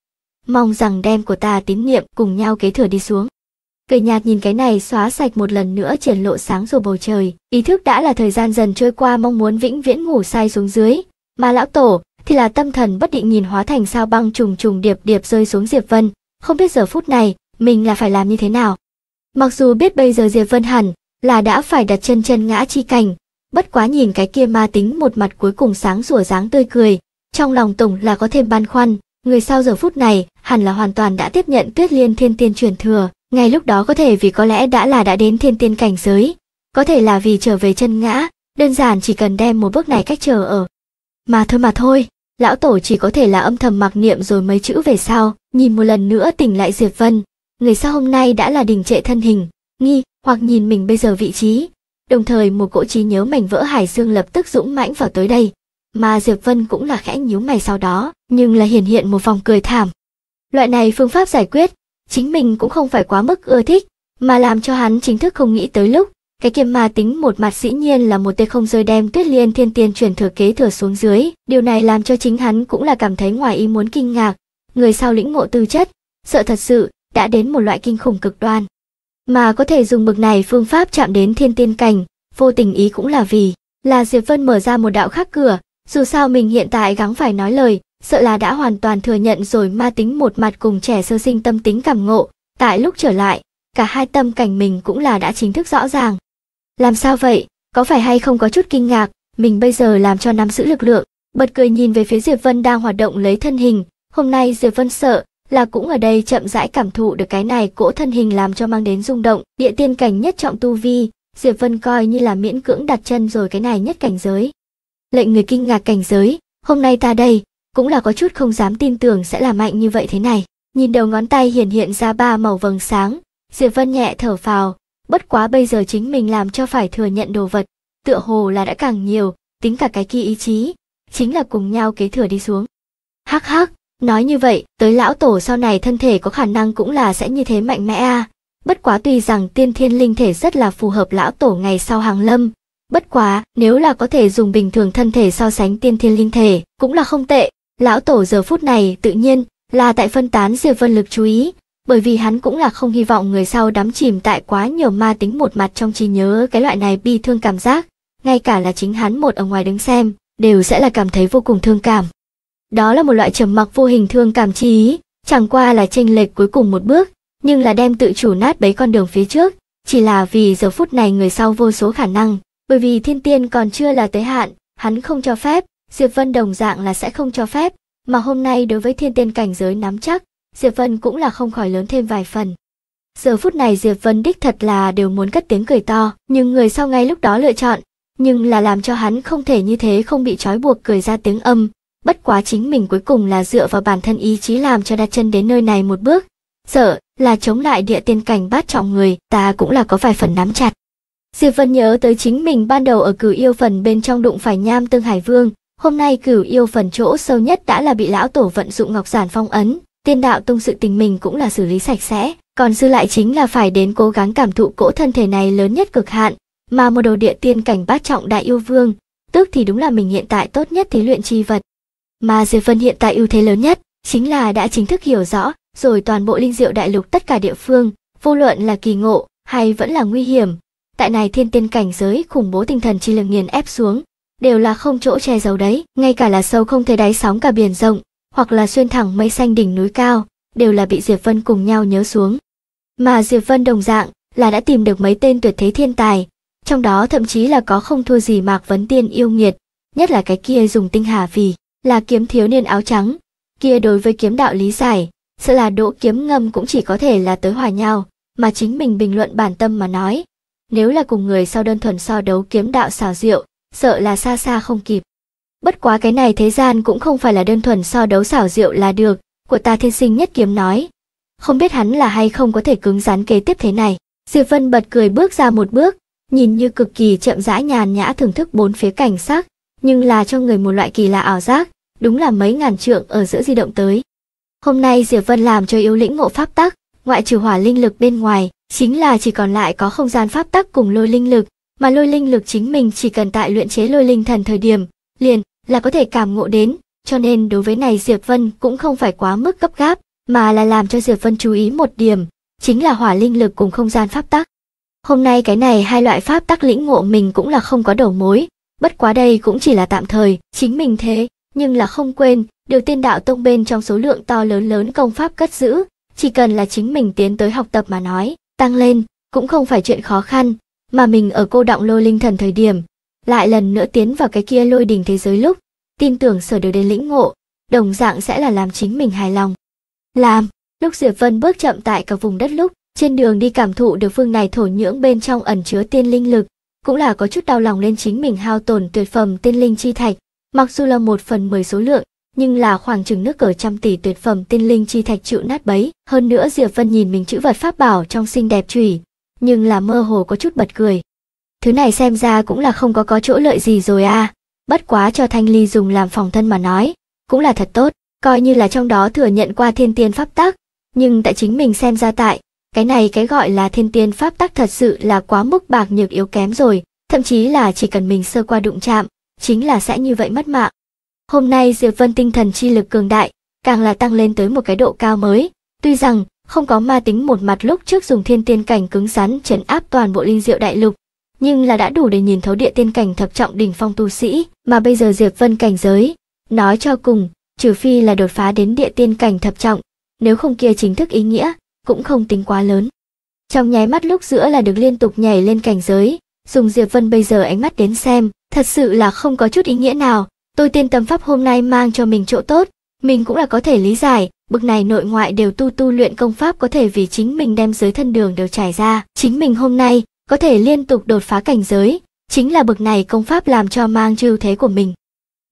mong rằng đem của ta tín niệm cùng nhau kế thừa đi xuống. Cười nhạt nhìn cái này xóa sạch một lần nữa triển lộ sáng rồi bầu trời, ý thức đã là thời gian dần trôi qua mong muốn vĩnh viễn ngủ say xuống dưới, mà lão tổ thì là tâm thần bất định nhìn hóa thành sao băng trùng trùng điệp điệp rơi xuống Diệp Vân, không biết giờ phút này mình là phải làm như thế nào. Mặc dù biết bây giờ Diệp Vân hẳn là đã phải đặt chân chân ngã chi cảnh, bất quá nhìn cái kia ma tính một mặt cuối cùng sáng rủa dáng tươi cười, trong lòng tổng là có thêm băn khoăn, người sau giờ phút này hẳn là hoàn toàn đã tiếp nhận tuyết liên thiên tiên truyền thừa ngay lúc đó có thể vì có lẽ đã là đã đến thiên tiên cảnh giới có thể là vì trở về chân ngã đơn giản chỉ cần đem một bước này cách chờ ở mà thôi mà thôi lão tổ chỉ có thể là âm thầm mặc niệm rồi mấy chữ về sau nhìn một lần nữa tỉnh lại diệp vân người sau hôm nay đã là đình trệ thân hình nghi hoặc nhìn mình bây giờ vị trí đồng thời một cỗ trí nhớ mảnh vỡ hải dương lập tức dũng mãnh vào tới đây mà Diệp Vân cũng là khẽ nhíu mày sau đó, nhưng là hiển hiện một vòng cười thảm. Loại này phương pháp giải quyết, chính mình cũng không phải quá mức ưa thích, mà làm cho hắn chính thức không nghĩ tới lúc, cái kiềm ma tính một mặt dĩ nhiên là một tê không rơi đem tuyết liên thiên tiên chuyển thừa kế thừa xuống dưới, điều này làm cho chính hắn cũng là cảm thấy ngoài ý muốn kinh ngạc, người sau lĩnh ngộ tư chất, sợ thật sự đã đến một loại kinh khủng cực đoan. Mà có thể dùng bực này phương pháp chạm đến thiên tiên cảnh, vô tình ý cũng là vì là Diệp Vân mở ra một đạo khác cửa, dù sao mình hiện tại gắng phải nói lời, sợ là đã hoàn toàn thừa nhận rồi ma tính một mặt cùng trẻ sơ sinh tâm tính cảm ngộ, tại lúc trở lại, cả hai tâm cảnh mình cũng là đã chính thức rõ ràng. Làm sao vậy, có phải hay không có chút kinh ngạc, mình bây giờ làm cho nắm giữ lực lượng, bật cười nhìn về phía Diệp Vân đang hoạt động lấy thân hình, hôm nay Diệp Vân sợ là cũng ở đây chậm rãi cảm thụ được cái này cỗ thân hình làm cho mang đến rung động, địa tiên cảnh nhất trọng tu vi, Diệp Vân coi như là miễn cưỡng đặt chân rồi cái này nhất cảnh giới lệnh người kinh ngạc cảnh giới, hôm nay ta đây, cũng là có chút không dám tin tưởng sẽ là mạnh như vậy thế này. Nhìn đầu ngón tay hiển hiện ra ba màu vầng sáng, Diệp Vân nhẹ thở phào, bất quá bây giờ chính mình làm cho phải thừa nhận đồ vật, tựa hồ là đã càng nhiều, tính cả cái kia ý chí, chính là cùng nhau kế thừa đi xuống. Hắc hắc, nói như vậy, tới lão tổ sau này thân thể có khả năng cũng là sẽ như thế mạnh mẽ a. À. Bất quá tuy rằng tiên thiên linh thể rất là phù hợp lão tổ ngày sau hàng lâm, Bất quá, nếu là có thể dùng bình thường thân thể so sánh tiên thiên linh thể, cũng là không tệ. Lão tổ giờ phút này tự nhiên là tại phân tán Diệp Vân lực chú ý, bởi vì hắn cũng là không hy vọng người sau đắm chìm tại quá nhiều ma tính một mặt trong trí nhớ cái loại này bi thương cảm giác, ngay cả là chính hắn một ở ngoài đứng xem, đều sẽ là cảm thấy vô cùng thương cảm. Đó là một loại trầm mặc vô hình thương cảm trí, chẳng qua là tranh lệch cuối cùng một bước, nhưng là đem tự chủ nát bấy con đường phía trước, chỉ là vì giờ phút này người sau vô số khả năng bởi vì thiên tiên còn chưa là tới hạn, hắn không cho phép, Diệp Vân đồng dạng là sẽ không cho phép, mà hôm nay đối với thiên tiên cảnh giới nắm chắc, Diệp Vân cũng là không khỏi lớn thêm vài phần. Giờ phút này Diệp Vân đích thật là đều muốn cất tiếng cười to, nhưng người sau ngay lúc đó lựa chọn, nhưng là làm cho hắn không thể như thế không bị trói buộc cười ra tiếng âm. Bất quá chính mình cuối cùng là dựa vào bản thân ý chí làm cho đặt chân đến nơi này một bước. Sợ là chống lại địa tiên cảnh bát trọng người, ta cũng là có vài phần nắm chặt. Diệp Vân nhớ tới chính mình ban đầu ở cửu yêu phần bên trong đụng phải nham tương hải vương, hôm nay cửu yêu phần chỗ sâu nhất đã là bị lão tổ vận dụng ngọc giản phong ấn, tiên đạo tung sự tình mình cũng là xử lý sạch sẽ, còn dư lại chính là phải đến cố gắng cảm thụ cỗ thân thể này lớn nhất cực hạn, mà một đồ địa tiên cảnh bát trọng đại yêu vương, tức thì đúng là mình hiện tại tốt nhất thí luyện chi vật. Mà Diệp Vân hiện tại ưu thế lớn nhất chính là đã chính thức hiểu rõ rồi toàn bộ linh diệu đại lục tất cả địa phương, vô luận là kỳ ngộ hay vẫn là nguy hiểm, tại này thiên tiên cảnh giới khủng bố tinh thần chi lực nghiền ép xuống đều là không chỗ che giấu đấy ngay cả là sâu không thấy đáy sóng cả biển rộng hoặc là xuyên thẳng mây xanh đỉnh núi cao đều là bị diệp vân cùng nhau nhớ xuống mà diệp vân đồng dạng là đã tìm được mấy tên tuyệt thế thiên tài trong đó thậm chí là có không thua gì mạc vấn tiên yêu nghiệt nhất là cái kia dùng tinh hà vì là kiếm thiếu niên áo trắng kia đối với kiếm đạo lý giải sợ là đỗ kiếm ngâm cũng chỉ có thể là tới hòa nhau mà chính mình bình luận bản tâm mà nói nếu là cùng người sau đơn thuần so đấu kiếm đạo xào rượu, sợ là xa xa không kịp. Bất quá cái này thế gian cũng không phải là đơn thuần so đấu xảo rượu là được, của ta thiên sinh nhất kiếm nói. Không biết hắn là hay không có thể cứng rắn kế tiếp thế này. Diệp Vân bật cười bước ra một bước, nhìn như cực kỳ chậm rãi nhàn nhã thưởng thức bốn phía cảnh sắc, nhưng là cho người một loại kỳ lạ ảo giác, đúng là mấy ngàn trượng ở giữa di động tới. Hôm nay Diệp Vân làm cho yếu lĩnh ngộ pháp tắc, ngoại trừ hỏa linh lực bên ngoài, chính là chỉ còn lại có không gian pháp tắc cùng lôi linh lực, mà lôi linh lực chính mình chỉ cần tại luyện chế lôi linh thần thời điểm, liền là có thể cảm ngộ đến, cho nên đối với này Diệp Vân cũng không phải quá mức cấp gáp, mà là làm cho Diệp Vân chú ý một điểm, chính là hỏa linh lực cùng không gian pháp tắc. Hôm nay cái này hai loại pháp tắc lĩnh ngộ mình cũng là không có đầu mối, bất quá đây cũng chỉ là tạm thời, chính mình thế, nhưng là không quên, điều tiên đạo tông bên trong số lượng to lớn lớn công pháp cất giữ, chỉ cần là chính mình tiến tới học tập mà nói, tăng lên cũng không phải chuyện khó khăn, mà mình ở cô động lôi linh thần thời điểm, lại lần nữa tiến vào cái kia lôi đình thế giới lúc, tin tưởng sở đều đến lĩnh ngộ, đồng dạng sẽ là làm chính mình hài lòng. Làm, lúc Diệp Vân bước chậm tại cả vùng đất lúc, trên đường đi cảm thụ được phương này thổ nhưỡng bên trong ẩn chứa tiên linh lực, cũng là có chút đau lòng lên chính mình hao tổn tuyệt phẩm tiên linh chi thạch, mặc dù là một phần mười số lượng, nhưng là khoảng chừng nước cờ trăm tỷ tuyệt phẩm tinh linh chi thạch chịu nát bấy. Hơn nữa Diệp Vân nhìn mình chữ vật pháp bảo trong xinh đẹp chủy, nhưng là mơ hồ có chút bật cười. Thứ này xem ra cũng là không có có chỗ lợi gì rồi à, bất quá cho Thanh Ly dùng làm phòng thân mà nói, cũng là thật tốt, coi như là trong đó thừa nhận qua thiên tiên pháp tắc, nhưng tại chính mình xem ra tại, cái này cái gọi là thiên tiên pháp tắc thật sự là quá mức bạc nhược yếu kém rồi, thậm chí là chỉ cần mình sơ qua đụng chạm, chính là sẽ như vậy mất mạng. Hôm nay Diệp Vân tinh thần chi lực cường đại, càng là tăng lên tới một cái độ cao mới. Tuy rằng, không có ma tính một mặt lúc trước dùng thiên tiên cảnh cứng rắn chấn áp toàn bộ linh diệu đại lục, nhưng là đã đủ để nhìn thấu địa tiên cảnh thập trọng đỉnh phong tu sĩ, mà bây giờ Diệp Vân cảnh giới, nói cho cùng, trừ phi là đột phá đến địa tiên cảnh thập trọng, nếu không kia chính thức ý nghĩa, cũng không tính quá lớn. Trong nháy mắt lúc giữa là được liên tục nhảy lên cảnh giới, dùng Diệp Vân bây giờ ánh mắt đến xem, thật sự là không có chút ý nghĩa nào, Tôi tin tâm pháp hôm nay mang cho mình chỗ tốt, mình cũng là có thể lý giải, bực này nội ngoại đều tu tu luyện công pháp có thể vì chính mình đem giới thân đường đều trải ra. Chính mình hôm nay có thể liên tục đột phá cảnh giới, chính là bực này công pháp làm cho mang ưu thế của mình.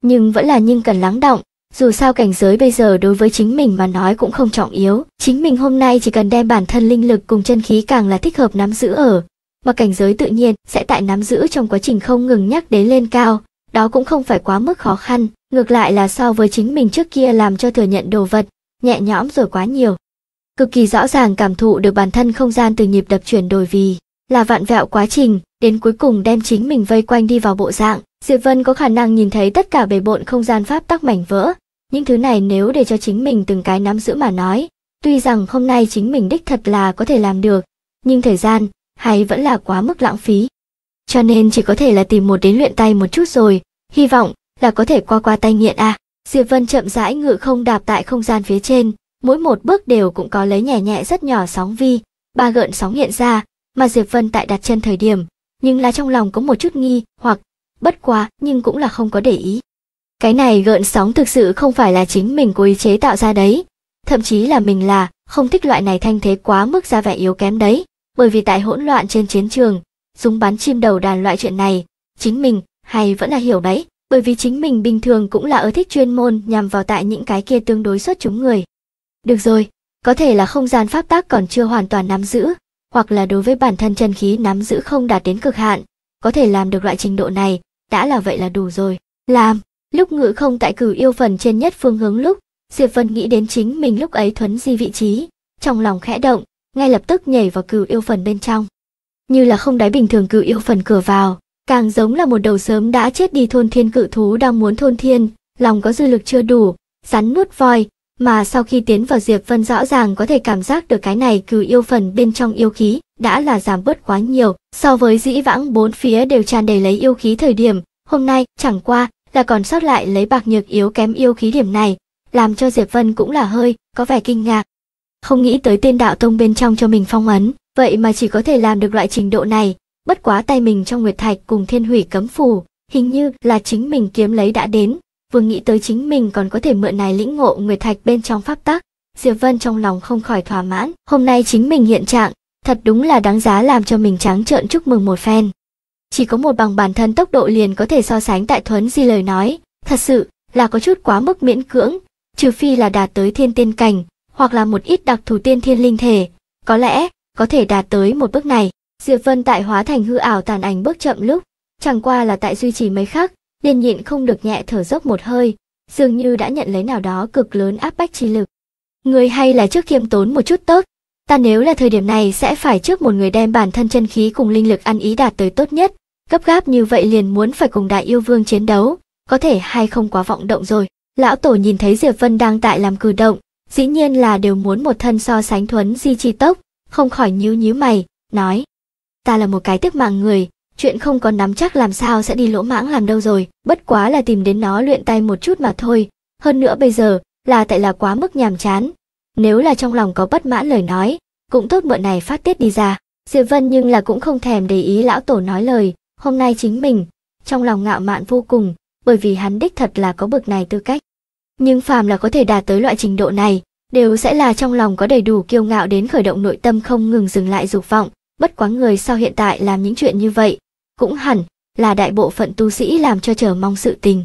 Nhưng vẫn là nhưng cần lắng động, dù sao cảnh giới bây giờ đối với chính mình mà nói cũng không trọng yếu. Chính mình hôm nay chỉ cần đem bản thân linh lực cùng chân khí càng là thích hợp nắm giữ ở, mà cảnh giới tự nhiên sẽ tại nắm giữ trong quá trình không ngừng nhắc đến lên cao, đó cũng không phải quá mức khó khăn, ngược lại là so với chính mình trước kia làm cho thừa nhận đồ vật, nhẹ nhõm rồi quá nhiều. Cực kỳ rõ ràng cảm thụ được bản thân không gian từ nhịp đập chuyển đổi vì là vạn vẹo quá trình, đến cuối cùng đem chính mình vây quanh đi vào bộ dạng, Diệp Vân có khả năng nhìn thấy tất cả bề bộn không gian pháp tắc mảnh vỡ. Những thứ này nếu để cho chính mình từng cái nắm giữ mà nói, tuy rằng hôm nay chính mình đích thật là có thể làm được, nhưng thời gian hay vẫn là quá mức lãng phí cho nên chỉ có thể là tìm một đến luyện tay một chút rồi, hy vọng là có thể qua qua tay nghiện à. Diệp Vân chậm rãi ngự không đạp tại không gian phía trên, mỗi một bước đều cũng có lấy nhẹ nhẹ rất nhỏ sóng vi, ba gợn sóng hiện ra, mà Diệp Vân tại đặt chân thời điểm, nhưng là trong lòng có một chút nghi hoặc bất quá nhưng cũng là không có để ý. Cái này gợn sóng thực sự không phải là chính mình cố ý chế tạo ra đấy, thậm chí là mình là không thích loại này thanh thế quá mức ra vẻ yếu kém đấy, bởi vì tại hỗn loạn trên chiến trường, súng bắn chim đầu đàn loại chuyện này, chính mình hay vẫn là hiểu đấy, bởi vì chính mình bình thường cũng là ở thích chuyên môn nhằm vào tại những cái kia tương đối xuất chúng người. Được rồi, có thể là không gian pháp tác còn chưa hoàn toàn nắm giữ, hoặc là đối với bản thân chân khí nắm giữ không đạt đến cực hạn, có thể làm được loại trình độ này, đã là vậy là đủ rồi. Làm, lúc ngự không tại cửu yêu phần trên nhất phương hướng lúc, Diệp Vân nghĩ đến chính mình lúc ấy thuấn di vị trí, trong lòng khẽ động, ngay lập tức nhảy vào cửu yêu phần bên trong như là không đáy bình thường cự yêu phần cửa vào càng giống là một đầu sớm đã chết đi thôn thiên cự thú đang muốn thôn thiên lòng có dư lực chưa đủ rắn nuốt voi mà sau khi tiến vào diệp vân rõ ràng có thể cảm giác được cái này cừ yêu phần bên trong yêu khí đã là giảm bớt quá nhiều so với dĩ vãng bốn phía đều tràn đầy lấy yêu khí thời điểm hôm nay chẳng qua là còn sót lại lấy bạc nhược yếu kém yêu khí điểm này làm cho diệp vân cũng là hơi có vẻ kinh ngạc không nghĩ tới tiên đạo tông bên trong cho mình phong ấn vậy mà chỉ có thể làm được loại trình độ này bất quá tay mình trong nguyệt thạch cùng thiên hủy cấm phù hình như là chính mình kiếm lấy đã đến vừa nghĩ tới chính mình còn có thể mượn này lĩnh ngộ nguyệt thạch bên trong pháp tắc diệp vân trong lòng không khỏi thỏa mãn hôm nay chính mình hiện trạng thật đúng là đáng giá làm cho mình trắng trợn chúc mừng một phen chỉ có một bằng bản thân tốc độ liền có thể so sánh tại thuấn di lời nói thật sự là có chút quá mức miễn cưỡng trừ phi là đạt tới thiên tiên cảnh hoặc là một ít đặc thù tiên thiên linh thể có lẽ có thể đạt tới một bước này. Diệp Vân tại hóa thành hư ảo tàn ảnh bước chậm lúc, chẳng qua là tại duy trì mấy khắc, liền nhịn không được nhẹ thở dốc một hơi, dường như đã nhận lấy nào đó cực lớn áp bách chi lực. Người hay là trước khiêm tốn một chút tốt, ta nếu là thời điểm này sẽ phải trước một người đem bản thân chân khí cùng linh lực ăn ý đạt tới tốt nhất, gấp gáp như vậy liền muốn phải cùng đại yêu vương chiến đấu, có thể hay không quá vọng động rồi. Lão tổ nhìn thấy Diệp Vân đang tại làm cử động, dĩ nhiên là đều muốn một thân so sánh thuấn di chi tốc, không khỏi nhíu nhíu mày, nói. Ta là một cái tiếc mạng người, chuyện không có nắm chắc làm sao sẽ đi lỗ mãng làm đâu rồi, bất quá là tìm đến nó luyện tay một chút mà thôi. Hơn nữa bây giờ, là tại là quá mức nhàm chán. Nếu là trong lòng có bất mãn lời nói, cũng tốt mượn này phát tiết đi ra. Diệp Vân nhưng là cũng không thèm để ý lão tổ nói lời, hôm nay chính mình, trong lòng ngạo mạn vô cùng, bởi vì hắn đích thật là có bực này tư cách. Nhưng phàm là có thể đạt tới loại trình độ này, đều sẽ là trong lòng có đầy đủ kiêu ngạo đến khởi động nội tâm không ngừng dừng lại dục vọng, bất quá người sau hiện tại làm những chuyện như vậy, cũng hẳn là đại bộ phận tu sĩ làm cho chờ mong sự tình.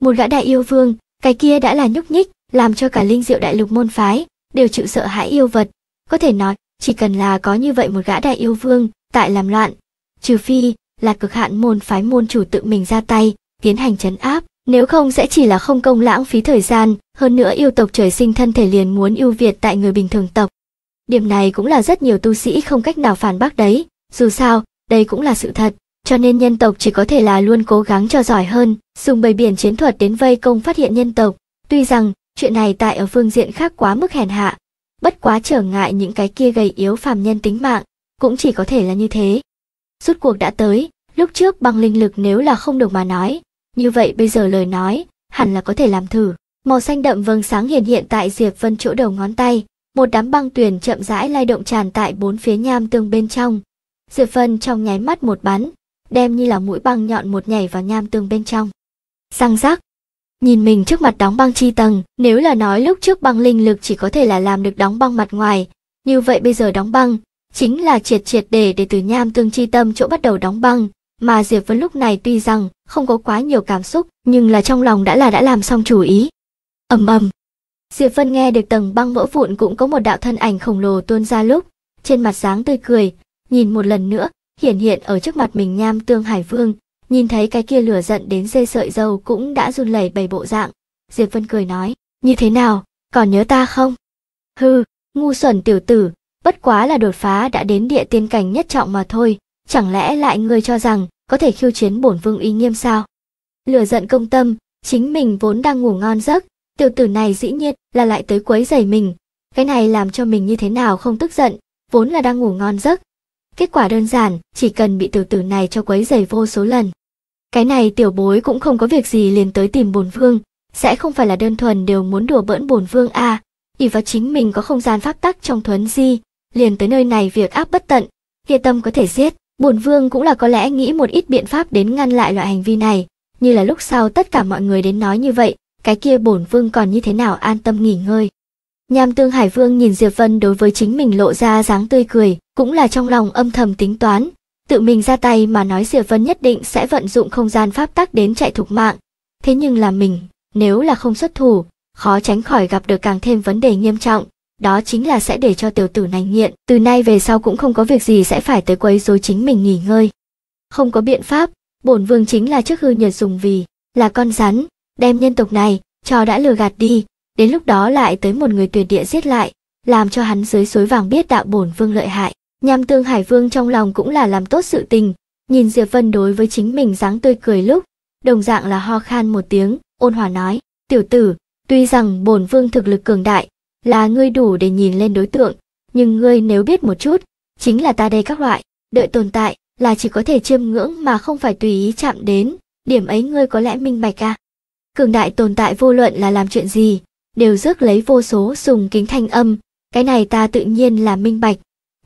Một gã đại yêu vương, cái kia đã là nhúc nhích, làm cho cả linh diệu đại lục môn phái đều chịu sợ hãi yêu vật, có thể nói, chỉ cần là có như vậy một gã đại yêu vương tại làm loạn, trừ phi là cực hạn môn phái môn chủ tự mình ra tay, tiến hành chấn áp, nếu không sẽ chỉ là không công lãng phí thời gian, hơn nữa yêu tộc trời sinh thân thể liền muốn ưu việt tại người bình thường tộc. Điểm này cũng là rất nhiều tu sĩ không cách nào phản bác đấy, dù sao, đây cũng là sự thật, cho nên nhân tộc chỉ có thể là luôn cố gắng cho giỏi hơn, dùng bầy biển chiến thuật đến vây công phát hiện nhân tộc. Tuy rằng, chuyện này tại ở phương diện khác quá mức hèn hạ, bất quá trở ngại những cái kia gầy yếu phàm nhân tính mạng, cũng chỉ có thể là như thế. Rút cuộc đã tới, lúc trước bằng linh lực nếu là không được mà nói, như vậy bây giờ lời nói, hẳn là có thể làm thử. Màu xanh đậm vầng sáng hiện hiện tại Diệp Vân chỗ đầu ngón tay, một đám băng tuyền chậm rãi lay động tràn tại bốn phía nham tương bên trong. Diệp Vân trong nháy mắt một bắn, đem như là mũi băng nhọn một nhảy vào nham tương bên trong. Răng rắc. Nhìn mình trước mặt đóng băng chi tầng, nếu là nói lúc trước băng linh lực chỉ có thể là làm được đóng băng mặt ngoài, như vậy bây giờ đóng băng, chính là triệt triệt để để từ nham tương chi tâm chỗ bắt đầu đóng băng, mà Diệp Vân lúc này tuy rằng không có quá nhiều cảm xúc, nhưng là trong lòng đã là đã làm xong chủ ý. ầm ầm. Diệp Vân nghe được tầng băng vỡ vụn cũng có một đạo thân ảnh khổng lồ tuôn ra lúc, trên mặt dáng tươi cười, nhìn một lần nữa, hiển hiện ở trước mặt mình Nham Tương Hải Vương, nhìn thấy cái kia lửa giận đến dây sợi dầu cũng đã run lẩy bẩy bộ dạng. Diệp Vân cười nói, như thế nào, còn nhớ ta không? Hừ, ngu xuẩn tiểu tử, bất quá là đột phá đã đến địa tiên cảnh nhất trọng mà thôi, chẳng lẽ lại ngươi cho rằng có thể khiêu chiến bổn vương uy nghiêm sao? Lửa giận công tâm, chính mình vốn đang ngủ ngon giấc, tiểu tử này dĩ nhiên là lại tới quấy rầy mình. Cái này làm cho mình như thế nào không tức giận, vốn là đang ngủ ngon giấc. Kết quả đơn giản, chỉ cần bị tiểu tử này cho quấy rầy vô số lần. Cái này tiểu bối cũng không có việc gì liền tới tìm bổn vương, sẽ không phải là đơn thuần đều muốn đùa bỡn bổn vương a? ỷ vào chính mình có không gian pháp tắc trong thuấn di, liền tới nơi này việc áp bất tận, địa tâm có thể giết, Bổn vương cũng là có lẽ nghĩ một ít biện pháp đến ngăn lại loại hành vi này, như là lúc sau tất cả mọi người đến nói như vậy, cái kia bổn vương còn như thế nào an tâm nghỉ ngơi. Nham Tương Hải Vương nhìn Diệp Vân đối với chính mình lộ ra dáng tươi cười, cũng là trong lòng âm thầm tính toán, tự mình ra tay mà nói Diệp Vân nhất định sẽ vận dụng không gian pháp tắc đến chạy thục mạng. Thế nhưng là mình, nếu là không xuất thủ, khó tránh khỏi gặp được càng thêm vấn đề nghiêm trọng, đó chính là sẽ để cho tiểu tử này nghiện, từ nay về sau cũng không có việc gì sẽ phải tới quấy rối chính mình nghỉ ngơi. Không có biện pháp, bổn vương chính là trước hư nhật dùng vì, là con rắn, đem nhân tộc này, cho đã lừa gạt đi, đến lúc đó lại tới một người tuyệt địa giết lại, làm cho hắn dưới suối vàng biết đạo bổn vương lợi hại. Nham tương hải vương trong lòng cũng là làm tốt sự tình, nhìn Diệp Vân đối với chính mình dáng tươi cười lúc, đồng dạng là ho khan một tiếng, ôn hòa nói, tiểu tử, tuy rằng bổn vương thực lực cường đại, là ngươi đủ để nhìn lên đối tượng, nhưng ngươi nếu biết một chút, chính là ta đây các loại, đợi tồn tại là chỉ có thể chiêm ngưỡng mà không phải tùy ý chạm đến, điểm ấy ngươi có lẽ minh bạch à. Cường đại tồn tại vô luận là làm chuyện gì, đều rước lấy vô số sùng kính thanh âm, cái này ta tự nhiên là minh bạch,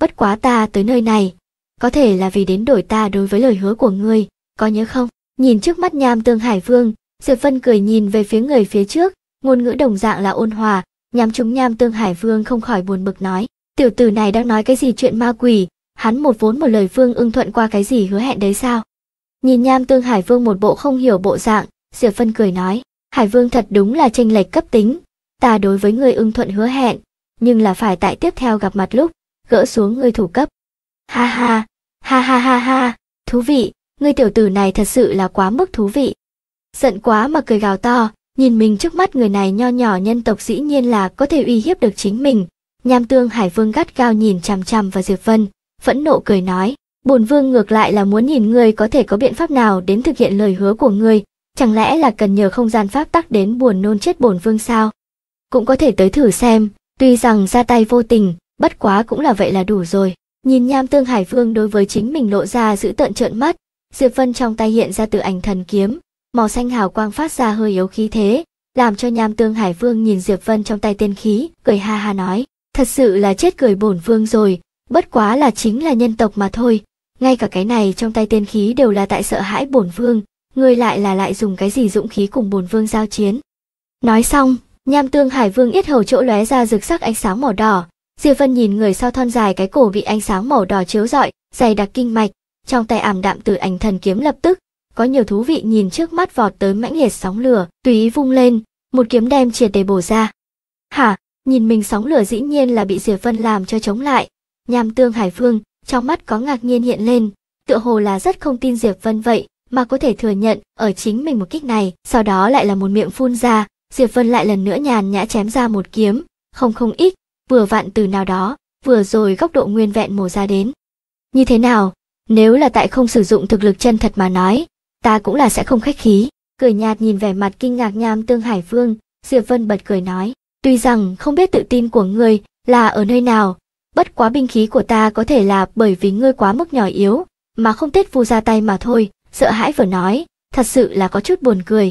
bất quá ta tới nơi này, có thể là vì đến đổi ta đối với lời hứa của ngươi, có nhớ không? Nhìn trước mắt nham tương hải vương, Diệp Vân cười nhìn về phía người phía trước, ngôn ngữ đồng dạng là ôn hòa, nhắm chúng nham tương hải vương không khỏi buồn bực nói tiểu tử này đang nói cái gì chuyện ma quỷ hắn một vốn một lời vương ưng thuận qua cái gì hứa hẹn đấy sao nhìn nham tương hải vương một bộ không hiểu bộ dạng diệp phân cười nói hải vương thật đúng là tranh lệch cấp tính ta đối với người ưng thuận hứa hẹn nhưng là phải tại tiếp theo gặp mặt lúc gỡ xuống người thủ cấp ha ha ha ha ha ha thú vị người tiểu tử này thật sự là quá mức thú vị giận quá mà cười gào to Nhìn mình trước mắt người này nho nhỏ nhân tộc dĩ nhiên là có thể uy hiếp được chính mình. Nham tương Hải Vương gắt cao nhìn chằm chằm vào Diệp Vân, phẫn nộ cười nói. Bồn vương ngược lại là muốn nhìn ngươi có thể có biện pháp nào đến thực hiện lời hứa của ngươi, chẳng lẽ là cần nhờ không gian pháp tắc đến buồn nôn chết bổn vương sao? Cũng có thể tới thử xem, tuy rằng ra tay vô tình, bất quá cũng là vậy là đủ rồi. Nhìn nham tương hải vương đối với chính mình lộ ra giữ tợn trợn mắt, Diệp Vân trong tay hiện ra từ ảnh thần kiếm, màu xanh hào quang phát ra hơi yếu khí thế, làm cho nham tương hải vương nhìn Diệp Vân trong tay tiên khí, cười ha ha nói, thật sự là chết cười bổn vương rồi, bất quá là chính là nhân tộc mà thôi, ngay cả cái này trong tay tiên khí đều là tại sợ hãi bổn vương, người lại là lại dùng cái gì dũng khí cùng bổn vương giao chiến. Nói xong, nham tương hải vương yết hầu chỗ lóe ra rực sắc ánh sáng màu đỏ, Diệp Vân nhìn người sau thon dài cái cổ bị ánh sáng màu đỏ chiếu rọi, dày đặc kinh mạch, trong tay ảm đạm từ ảnh thần kiếm lập tức có nhiều thú vị nhìn trước mắt vọt tới mãnh liệt sóng lửa, tùy ý vung lên, một kiếm đem triệt để bổ ra. Hả, nhìn mình sóng lửa dĩ nhiên là bị Diệp Vân làm cho chống lại. Nham Tương Hải Phương, trong mắt có ngạc nhiên hiện lên, tựa hồ là rất không tin Diệp Vân vậy, mà có thể thừa nhận ở chính mình một kích này, sau đó lại là một miệng phun ra, Diệp Vân lại lần nữa nhàn nhã chém ra một kiếm, không không ít, vừa vặn từ nào đó, vừa rồi góc độ nguyên vẹn mổ ra đến. Như thế nào, nếu là tại không sử dụng thực lực chân thật mà nói, ta cũng là sẽ không khách khí cười nhạt nhìn vẻ mặt kinh ngạc nham tương hải vương diệp vân bật cười nói tuy rằng không biết tự tin của ngươi là ở nơi nào bất quá binh khí của ta có thể là bởi vì ngươi quá mức nhỏ yếu mà không tết vu ra tay mà thôi sợ hãi vừa nói thật sự là có chút buồn cười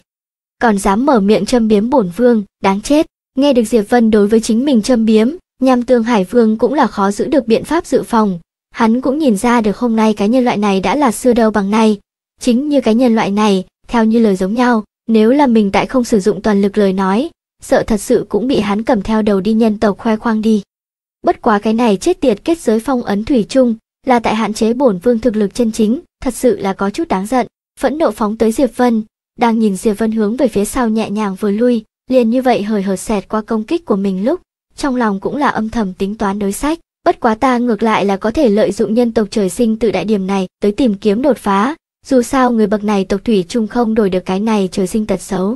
còn dám mở miệng châm biếm bổn vương đáng chết nghe được diệp vân đối với chính mình châm biếm nham tương hải vương cũng là khó giữ được biện pháp dự phòng hắn cũng nhìn ra được hôm nay cái nhân loại này đã là xưa đâu bằng nay Chính như cái nhân loại này, theo như lời giống nhau, nếu là mình tại không sử dụng toàn lực lời nói, sợ thật sự cũng bị hắn cầm theo đầu đi nhân tộc khoe khoang đi. Bất quá cái này chết tiệt kết giới phong ấn thủy chung, là tại hạn chế bổn vương thực lực chân chính, thật sự là có chút đáng giận. Phẫn nộ phóng tới Diệp Vân, đang nhìn Diệp Vân hướng về phía sau nhẹ nhàng vừa lui, liền như vậy hời hợt xẹt qua công kích của mình lúc, trong lòng cũng là âm thầm tính toán đối sách. Bất quá ta ngược lại là có thể lợi dụng nhân tộc trời sinh tự đại điểm này tới tìm kiếm đột phá, dù sao người bậc này tộc thủy chung không đổi được cái này trời sinh tật xấu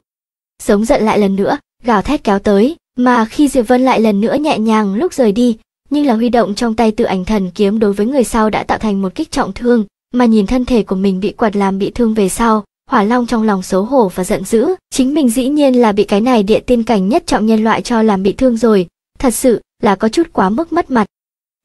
sống giận lại lần nữa gào thét kéo tới mà khi diệp vân lại lần nữa nhẹ nhàng lúc rời đi nhưng là huy động trong tay tự ảnh thần kiếm đối với người sau đã tạo thành một kích trọng thương mà nhìn thân thể của mình bị quạt làm bị thương về sau hỏa long trong lòng xấu hổ và giận dữ chính mình dĩ nhiên là bị cái này địa tiên cảnh nhất trọng nhân loại cho làm bị thương rồi thật sự là có chút quá mức mất mặt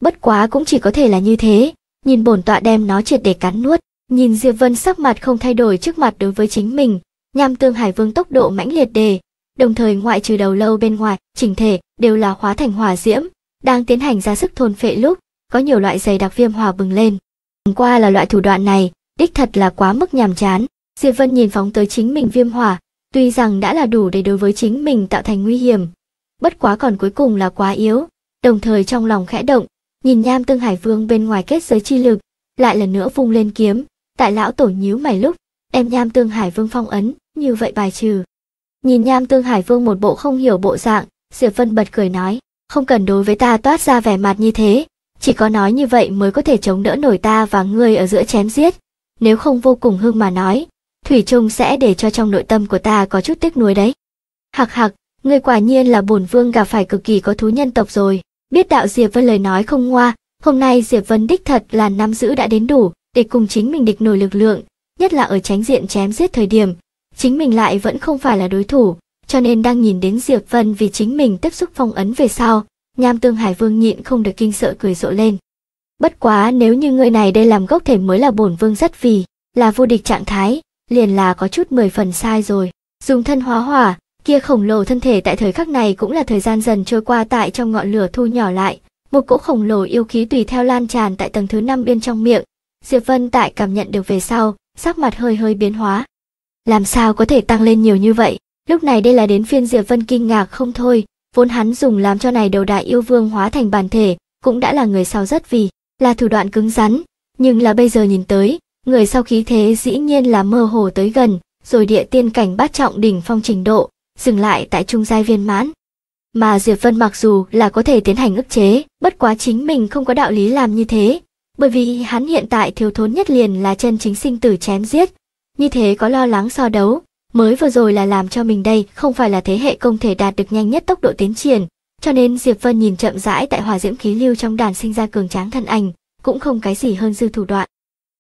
bất quá cũng chỉ có thể là như thế nhìn bổn tọa đem nó triệt để cắn nuốt Nhìn Diệp Vân sắc mặt không thay đổi trước mặt đối với chính mình, nham tương hải vương tốc độ mãnh liệt đề, đồng thời ngoại trừ đầu lâu bên ngoài, chỉnh thể đều là hóa thành hỏa diễm, đang tiến hành ra sức thôn phệ lúc, có nhiều loại dày đặc viêm hỏa bừng lên. Chẳng qua là loại thủ đoạn này, đích thật là quá mức nhàm chán. Diệp Vân nhìn phóng tới chính mình viêm hỏa, tuy rằng đã là đủ để đối với chính mình tạo thành nguy hiểm, bất quá còn cuối cùng là quá yếu, đồng thời trong lòng khẽ động, nhìn nham tương hải vương bên ngoài kết giới chi lực, lại lần nữa vung lên kiếm, Tại lão tổ nhíu mày lúc, em nham tương hải vương phong ấn, như vậy bài trừ. Nhìn nham tương hải vương một bộ không hiểu bộ dạng, Diệp Vân bật cười nói, không cần đối với ta toát ra vẻ mặt như thế, chỉ có nói như vậy mới có thể chống đỡ nổi ta và ngươi ở giữa chém giết. Nếu không vô cùng hưng mà nói, Thủy Trung sẽ để cho trong nội tâm của ta có chút tiếc nuối đấy. Hạc hạc, ngươi quả nhiên là bổn vương gặp phải cực kỳ có thú nhân tộc rồi. Biết đạo Diệp Vân lời nói không ngoa, hôm nay Diệp Vân đích thật là năm giữ đã đến đủ, để cùng chính mình địch nổi lực lượng, nhất là ở tránh diện chém giết thời điểm, chính mình lại vẫn không phải là đối thủ, cho nên đang nhìn đến Diệp Vân vì chính mình tiếp xúc phong ấn về sau, Nham Tương Hải Vương nhịn không được kinh sợ cười rộ lên. Bất quá nếu như người này đây làm gốc thể mới là bổn vương rất vì, là vô địch trạng thái, liền là có chút mười phần sai rồi. Dùng thân hóa hỏa, kia khổng lồ thân thể tại thời khắc này cũng là thời gian dần trôi qua tại trong ngọn lửa thu nhỏ lại, một cỗ khổng lồ yêu khí tùy theo lan tràn tại tầng thứ năm bên trong miệng, Diệp Vân tại cảm nhận được về sau, sắc mặt hơi hơi biến hóa. Làm sao có thể tăng lên nhiều như vậy? Lúc này đây là đến phiên Diệp Vân kinh ngạc không thôi, vốn hắn dùng làm cho này đầu đại yêu vương hóa thành bản thể, cũng đã là người sau rất vì, là thủ đoạn cứng rắn, nhưng là bây giờ nhìn tới, người sau khí thế dĩ nhiên là mơ hồ tới gần, rồi địa tiên cảnh bát trọng đỉnh phong trình độ, dừng lại tại trung giai viên mãn. Mà Diệp Vân mặc dù là có thể tiến hành ức chế, bất quá chính mình không có đạo lý làm như thế, bởi vì hắn hiện tại thiếu thốn nhất liền là chân chính sinh tử chém giết. Như thế có lo lắng so đấu, mới vừa rồi là làm cho mình đây không phải là thế hệ công thể đạt được nhanh nhất tốc độ tiến triển, cho nên Diệp Vân nhìn chậm rãi tại hòa diễm khí lưu trong đàn sinh ra cường tráng thân ảnh, cũng không cái gì hơn dư thủ đoạn.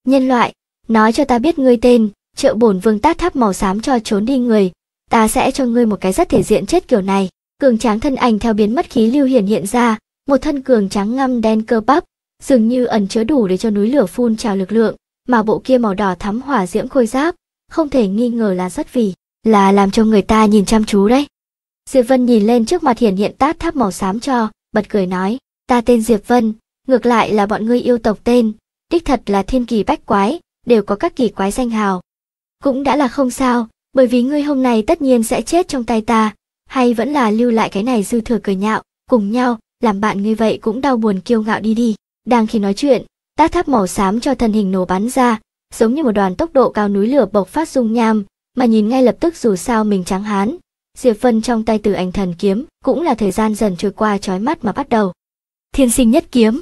Nhân loại, nói cho ta biết ngươi tên, triệu bổn vương tát tháp màu xám cho trốn đi người, ta sẽ cho ngươi một cái rất thể diện chết kiểu này. Cường tráng thân ảnh theo biến mất khí lưu hiển hiện ra, một thân cường trắng ngăm đen cơ bắp, dường như ẩn chứa đủ để cho núi lửa phun trào lực lượng, mà bộ kia màu đỏ thắm hỏa diễm khôi giáp, không thể nghi ngờ là rất vì, là làm cho người ta nhìn chăm chú đấy. Diệp Vân nhìn lên trước mặt hiển hiện tát tháp màu xám cho, bật cười nói, ta tên Diệp Vân, ngược lại là bọn ngươi yêu tộc tên, đích thật là thiên kỳ bách quái, đều có các kỳ quái danh hào. Cũng đã là không sao, bởi vì ngươi hôm nay tất nhiên sẽ chết trong tay ta, hay vẫn là lưu lại cái này dư thừa cười nhạo, cùng nhau, làm bạn ngươi vậy cũng đau buồn kiêu ngạo đi đi. Đang khi nói chuyện, tác tháp màu xám cho thân hình nổ bắn ra, giống như một đoàn tốc độ cao núi lửa bộc phát dung nham, mà nhìn ngay lập tức dù sao mình trắng hán. Diệp Vân trong tay từ ảnh thần kiếm cũng là thời gian dần trôi qua trói mắt mà bắt đầu. Thiên sinh nhất kiếm.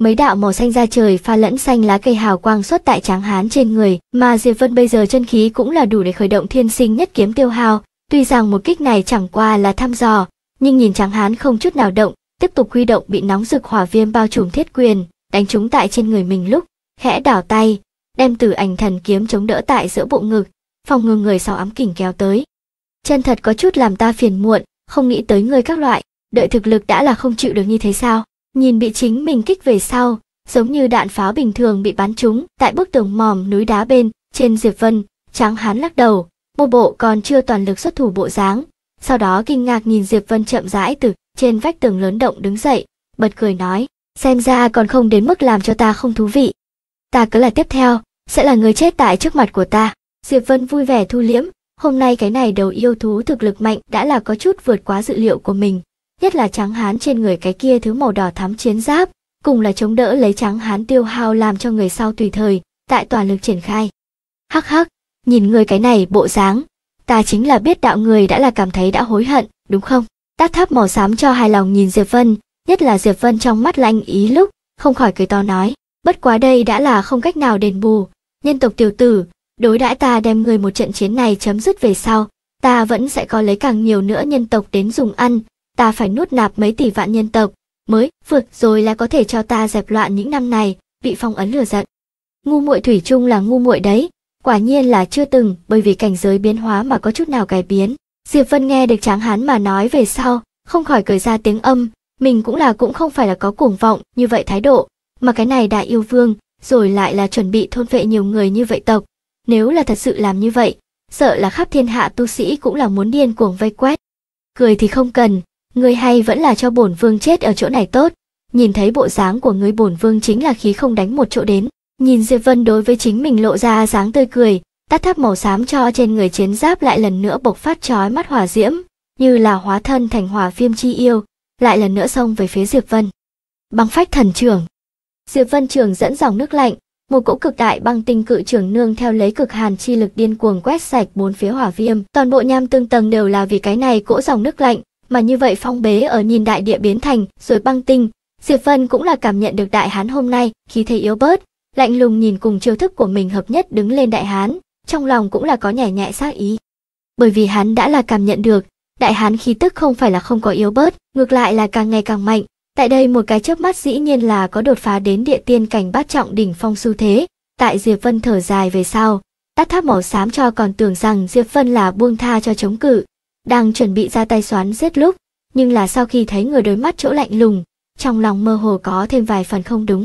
Mấy đạo màu xanh ra trời pha lẫn xanh lá cây hào quang xuất tại tráng hán trên người, mà Diệp Vân bây giờ chân khí cũng là đủ để khởi động thiên sinh nhất kiếm tiêu hao. Tuy rằng một kích này chẳng qua là thăm dò, nhưng nhìn tráng hán không chút nào động, tiếp tục huy động bị nóng rực hỏa viêm bao trùm thiết quyền, đánh trúng tại trên người mình lúc, khẽ đảo tay, đem tử ảnh thần kiếm chống đỡ tại giữa bộ ngực, phòng ngừa người sau ám kình kéo tới. Chân thật có chút làm ta phiền muộn, không nghĩ tới người các loại, đợi thực lực đã là không chịu được như thế sao? Nhìn bị chính mình kích về sau, giống như đạn pháo bình thường bị bắn trúng tại bức tường mòm núi đá bên, trên Diệp Vân, tráng hán lắc đầu, một bộ còn chưa toàn lực xuất thủ bộ dáng. Sau đó kinh ngạc nhìn Diệp Vân chậm rãi từ trên vách tường lớn động đứng dậy, bật cười nói, xem ra còn không đến mức làm cho ta không thú vị. Ta cứ là tiếp theo, sẽ là người chết tại trước mặt của ta. Diệp Vân vui vẻ thu liễm, hôm nay cái này đầu yêu thú thực lực mạnh đã là có chút vượt quá dự liệu của mình, nhất là trắng hán trên người cái kia thứ màu đỏ thắm chiến giáp, cùng là chống đỡ lấy trắng hán tiêu hao làm cho người sau tùy thời, tại toàn lực triển khai. Hắc hắc, nhìn người cái này bộ dáng, ta chính là biết đạo người đã là cảm thấy đã hối hận, đúng không? Tác thấp màu xám cho hài lòng nhìn Diệp Vân, nhất là Diệp Vân trong mắt lanh ý lúc, không khỏi cười to nói, bất quá đây đã là không cách nào đền bù, nhân tộc tiểu tử, đối đãi ta đem người một trận chiến này chấm dứt về sau, ta vẫn sẽ có lấy càng nhiều nữa nhân tộc đến dùng ăn, ta phải nuốt nạp mấy tỷ vạn nhân tộc, mới vượt rồi là có thể cho ta dẹp loạn những năm này, bị phong ấn lừa giận. Ngu muội thủy chung là ngu muội đấy, quả nhiên là chưa từng bởi vì cảnh giới biến hóa mà có chút nào cải biến. Diệp Vân nghe được tráng hán mà nói về sau, không khỏi cười ra tiếng âm, mình cũng là cũng không phải là có cuồng vọng như vậy thái độ, mà cái này đại yêu vương, rồi lại là chuẩn bị thôn vệ nhiều người như vậy tộc. Nếu là thật sự làm như vậy, sợ là khắp thiên hạ tu sĩ cũng là muốn điên cuồng vây quét. Cười thì không cần, người hay vẫn là cho bổn vương chết ở chỗ này tốt. Nhìn thấy bộ dáng của người bổn vương chính là khí không đánh một chỗ đến. Nhìn Diệp Vân đối với chính mình lộ ra dáng tươi cười, tát tháp màu xám cho trên người chiến giáp lại lần nữa bộc phát chói mắt hỏa diễm, như là hóa thân thành hỏa viêm chi yêu, lại lần nữa xông về phía Diệp Vân. Băng phách thần trưởng. Diệp Vân trường dẫn dòng nước lạnh, một cỗ cực đại băng tinh cự trưởng nương theo lấy cực hàn chi lực điên cuồng quét sạch bốn phía hỏa viêm, toàn bộ nham tương tầng đều là vì cái này cỗ dòng nước lạnh, mà như vậy phong bế ở nhìn đại địa biến thành rồi băng tinh, Diệp Vân cũng là cảm nhận được đại hán hôm nay, khi thấy yếu bớt, lạnh lùng nhìn cùng chiêu thức của mình hợp nhất đứng lên đại hán, trong lòng cũng là có nhẹ nhẹ xác ý. Bởi vì hắn đã là cảm nhận được, đại hán khí tức không phải là không có yếu bớt, ngược lại là càng ngày càng mạnh. Tại đây một cái chớp mắt dĩ nhiên là có đột phá đến địa tiên cảnh bát trọng đỉnh phong su thế. Tại Diệp Vân thở dài về sau, tát tháp màu xám cho còn tưởng rằng Diệp Vân là buông tha cho chống cự, đang chuẩn bị ra tay xoán giết lúc, nhưng là sau khi thấy người đối mắt chỗ lạnh lùng, trong lòng mơ hồ có thêm vài phần không đúng.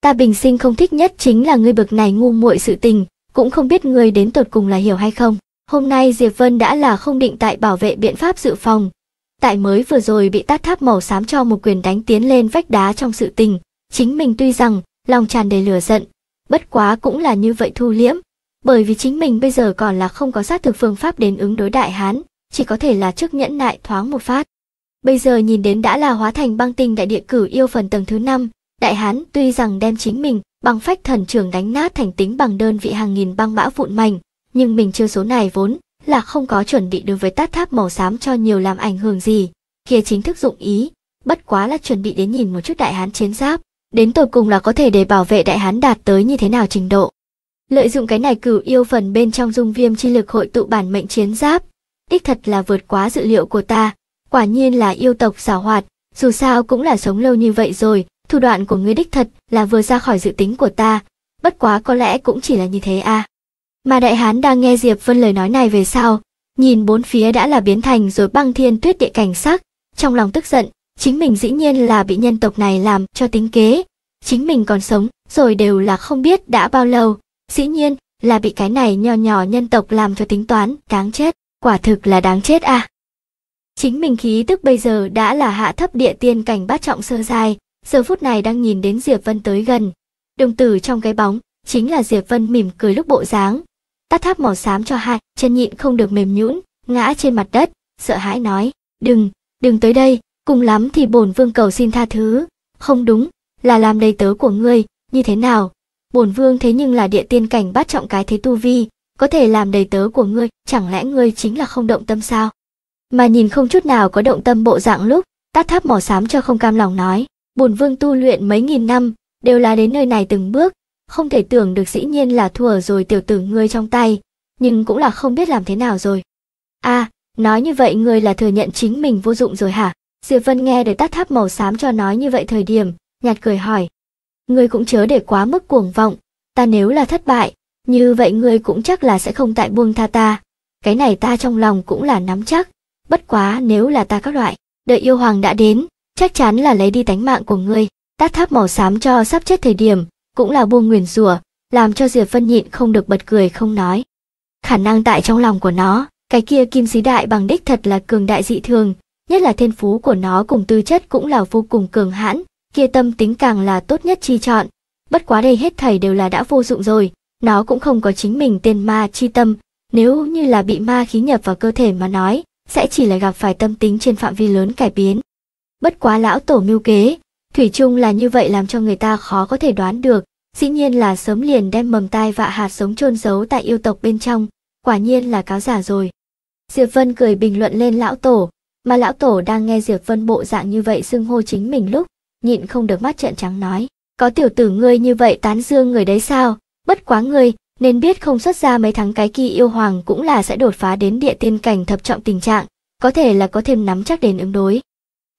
Ta bình sinh không thích nhất chính là ngươi bực này ngu muội sự tình, cũng không biết người đến tột cùng là hiểu hay không. Hôm nay Diệp Vân đã là không định tại bảo vệ biện pháp dự phòng. Tại mới vừa rồi bị tát tháp màu xám cho một quyền đánh tiến lên vách đá trong sự tình, chính mình tuy rằng lòng tràn đầy lửa giận, bất quá cũng là như vậy thu liễm, bởi vì chính mình bây giờ còn là không có sát thực phương pháp đến ứng đối đại hán, chỉ có thể là trước nhẫn nại thoáng một phát. Bây giờ nhìn đến đã là hóa thành băng tinh đại địa cử yêu phần tầng thứ 5, Đại Hán tuy rằng đem chính mình bằng phách thần trưởng đánh nát thành tính bằng đơn vị hàng nghìn băng mã vụn mảnh, nhưng mình chưa số này vốn là không có chuẩn bị đối với tát tháp màu xám cho nhiều làm ảnh hưởng gì. Kia chính thức dụng ý, bất quá là chuẩn bị đến nhìn một chút đại hán chiến giáp, đến tột cùng là có thể để bảo vệ đại hán đạt tới như thế nào trình độ. Lợi dụng cái này cửu yêu phần bên trong dung viêm chi lực hội tụ bản mệnh chiến giáp, đích thật là vượt quá dự liệu của ta, quả nhiên là yêu tộc xảo hoạt, dù sao cũng là sống lâu như vậy rồi, thủ đoạn của ngươi đích thật là vừa ra khỏi dự tính của ta, bất quá có lẽ cũng chỉ là như thế à. Mà đại hán đang nghe Diệp Vân lời nói này về sau, nhìn bốn phía đã là biến thành rồi băng thiên tuyết địa cảnh sắc, trong lòng tức giận, chính mình dĩ nhiên là bị nhân tộc này làm cho tính kế, chính mình còn sống rồi đều là không biết đã bao lâu, dĩ nhiên là bị cái này nho nhỏ nhân tộc làm cho tính toán, đáng chết, quả thực là đáng chết à. Chính mình khí tức bây giờ đã là hạ thấp địa tiên cảnh bát trọng sơ dài, giờ phút này đang nhìn đến Diệp Vân tới gần. Đồng tử trong cái bóng, chính là Diệp Vân mỉm cười lúc bộ dáng. Tát tháp màu xám cho hai, chân nhịn không được mềm nhũn, ngã trên mặt đất, sợ hãi nói, đừng, đừng tới đây, cùng lắm thì bổn vương cầu xin tha thứ. Không đúng, là làm đầy tớ của ngươi, như thế nào? Bổn vương thế nhưng là địa tiên cảnh bắt trọng cái thế tu vi, có thể làm đầy tớ của ngươi, chẳng lẽ ngươi chính là không động tâm sao? Mà nhìn không chút nào có động tâm bộ dạng lúc, tát tháp mỏ xám cho không cam lòng nói, bổn vương tu luyện mấy nghìn năm, đều là đến nơi này từng bước, không thể tưởng được dĩ nhiên là thua rồi tiểu tử ngươi trong tay, nhưng cũng là không biết làm thế nào rồi. a à, nói như vậy ngươi là thừa nhận chính mình vô dụng rồi hả? Diệp Vân nghe để tắt tháp màu xám cho nói như vậy thời điểm, nhạt cười hỏi. Ngươi cũng chớ để quá mức cuồng vọng, ta nếu là thất bại, như vậy ngươi cũng chắc là sẽ không tại buông tha ta. Cái này ta trong lòng cũng là nắm chắc, bất quá nếu là ta các loại, đợi yêu hoàng đã đến, chắc chắn là lấy đi tánh mạng của ngươi tát tháp màu xám cho sắp chết thời điểm cũng là buông nguyền rủa làm cho diệp vân nhịn không được bật cười không nói khả năng tại trong lòng của nó cái kia kim sĩ đại bằng đích thật là cường đại dị thường nhất là thiên phú của nó cùng tư chất cũng là vô cùng cường hãn kia tâm tính càng là tốt nhất chi chọn bất quá đây hết thầy đều là đã vô dụng rồi nó cũng không có chính mình tên ma chi tâm nếu như là bị ma khí nhập vào cơ thể mà nói sẽ chỉ là gặp phải tâm tính trên phạm vi lớn cải biến bất quá lão tổ mưu kế, thủy chung là như vậy làm cho người ta khó có thể đoán được, dĩ nhiên là sớm liền đem mầm tai vạ hạt sống chôn giấu tại yêu tộc bên trong, quả nhiên là cáo giả rồi. Diệp Vân cười bình luận lên lão tổ, mà lão tổ đang nghe Diệp Vân bộ dạng như vậy xưng hô chính mình lúc, nhịn không được mắt trợn trắng nói, có tiểu tử ngươi như vậy tán dương người đấy sao, bất quá ngươi, nên biết không xuất ra mấy tháng cái kỳ yêu hoàng cũng là sẽ đột phá đến địa tiên cảnh thập trọng tình trạng, có thể là có thêm nắm chắc đến ứng đối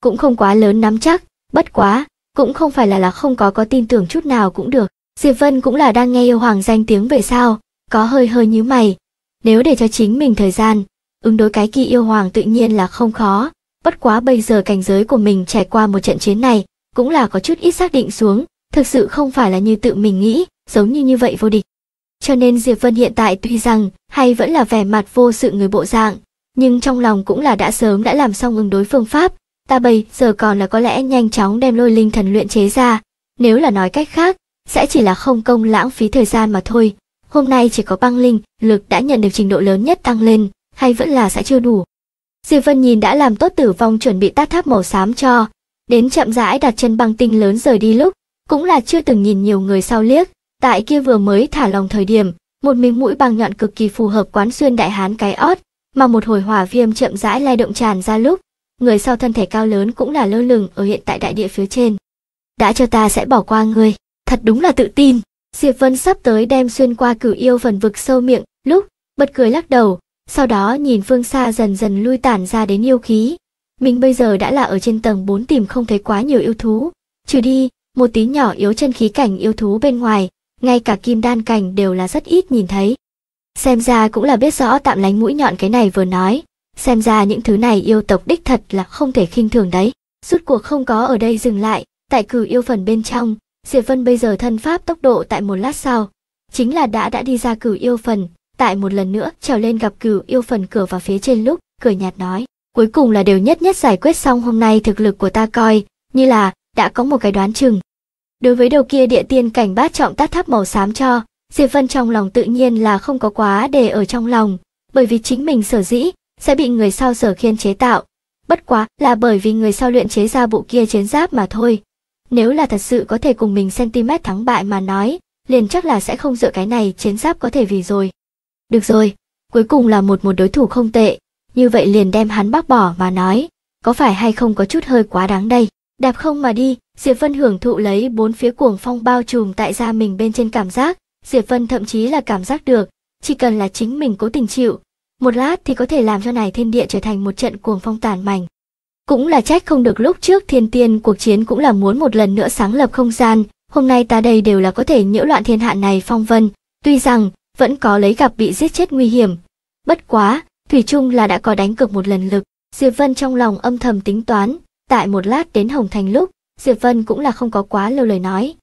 cũng không quá lớn nắm chắc, bất quá, cũng không phải là là không có có tin tưởng chút nào cũng được. Diệp Vân cũng là đang nghe yêu hoàng danh tiếng về sao, có hơi hơi nhíu mày. Nếu để cho chính mình thời gian, ứng đối cái kỳ yêu hoàng tự nhiên là không khó, bất quá bây giờ cảnh giới của mình trải qua một trận chiến này, cũng là có chút ít xác định xuống, thực sự không phải là như tự mình nghĩ, giống như như vậy vô địch. Cho nên Diệp Vân hiện tại tuy rằng hay vẫn là vẻ mặt vô sự người bộ dạng, nhưng trong lòng cũng là đã sớm đã làm xong ứng đối phương pháp, ta bây giờ còn là có lẽ nhanh chóng đem lôi linh thần luyện chế ra, nếu là nói cách khác, sẽ chỉ là không công lãng phí thời gian mà thôi. Hôm nay chỉ có băng linh, lực đã nhận được trình độ lớn nhất tăng lên, hay vẫn là sẽ chưa đủ. Diệp Vân nhìn đã làm tốt tử vong chuẩn bị tát tháp màu xám cho, đến chậm rãi đặt chân băng tinh lớn rời đi lúc, cũng là chưa từng nhìn nhiều người sau liếc, tại kia vừa mới thả lòng thời điểm, một miếng mũi băng nhọn cực kỳ phù hợp quán xuyên đại hán cái ót, mà một hồi hỏa viêm chậm rãi lay động tràn ra lúc, người sau thân thể cao lớn cũng là lơ lửng ở hiện tại đại địa phía trên. Đã cho ta sẽ bỏ qua ngươi, thật đúng là tự tin. Diệp Vân sắp tới đem xuyên qua cửu yêu phần vực sâu miệng, lúc, bật cười lắc đầu, sau đó nhìn phương xa dần dần lui tản ra đến yêu khí. Mình bây giờ đã là ở trên tầng 4 tìm không thấy quá nhiều yêu thú, trừ đi, một tí nhỏ yếu chân khí cảnh yêu thú bên ngoài, ngay cả kim đan cảnh đều là rất ít nhìn thấy. Xem ra cũng là biết rõ tạm lánh mũi nhọn cái này vừa nói, Xem ra những thứ này yêu tộc đích thật là không thể khinh thường đấy. Rút cuộc không có ở đây dừng lại, tại cử yêu phần bên trong, Diệp Vân bây giờ thân pháp tốc độ tại một lát sau. Chính là đã đã đi ra cử yêu phần, tại một lần nữa trèo lên gặp cử yêu phần cửa vào phía trên lúc, cười nhạt nói. Cuối cùng là đều nhất nhất giải quyết xong hôm nay thực lực của ta coi, như là đã có một cái đoán chừng. Đối với đầu kia địa tiên cảnh bát trọng tát tháp màu xám cho, Diệp Vân trong lòng tự nhiên là không có quá để ở trong lòng, bởi vì chính mình sở dĩ sẽ bị người sau sở khiên chế tạo. Bất quá là bởi vì người sau luyện chế ra bộ kia chiến giáp mà thôi. Nếu là thật sự có thể cùng mình cm thắng bại mà nói, liền chắc là sẽ không dựa cái này chiến giáp có thể vì rồi. Được rồi, cuối cùng là một một đối thủ không tệ, như vậy liền đem hắn bác bỏ mà nói, có phải hay không có chút hơi quá đáng đây. Đẹp không mà đi, Diệp Vân hưởng thụ lấy bốn phía cuồng phong bao trùm tại da mình bên trên cảm giác, Diệp Vân thậm chí là cảm giác được, chỉ cần là chính mình cố tình chịu, một lát thì có thể làm cho này thiên địa trở thành một trận cuồng phong tàn mảnh. Cũng là trách không được lúc trước thiên tiên cuộc chiến cũng là muốn một lần nữa sáng lập không gian, hôm nay ta đây đều là có thể nhiễu loạn thiên hạ này phong vân, tuy rằng vẫn có lấy gặp bị giết chết nguy hiểm. Bất quá, Thủy chung là đã có đánh cược một lần lực, Diệp Vân trong lòng âm thầm tính toán, tại một lát đến Hồng Thành lúc, Diệp Vân cũng là không có quá lâu lời nói.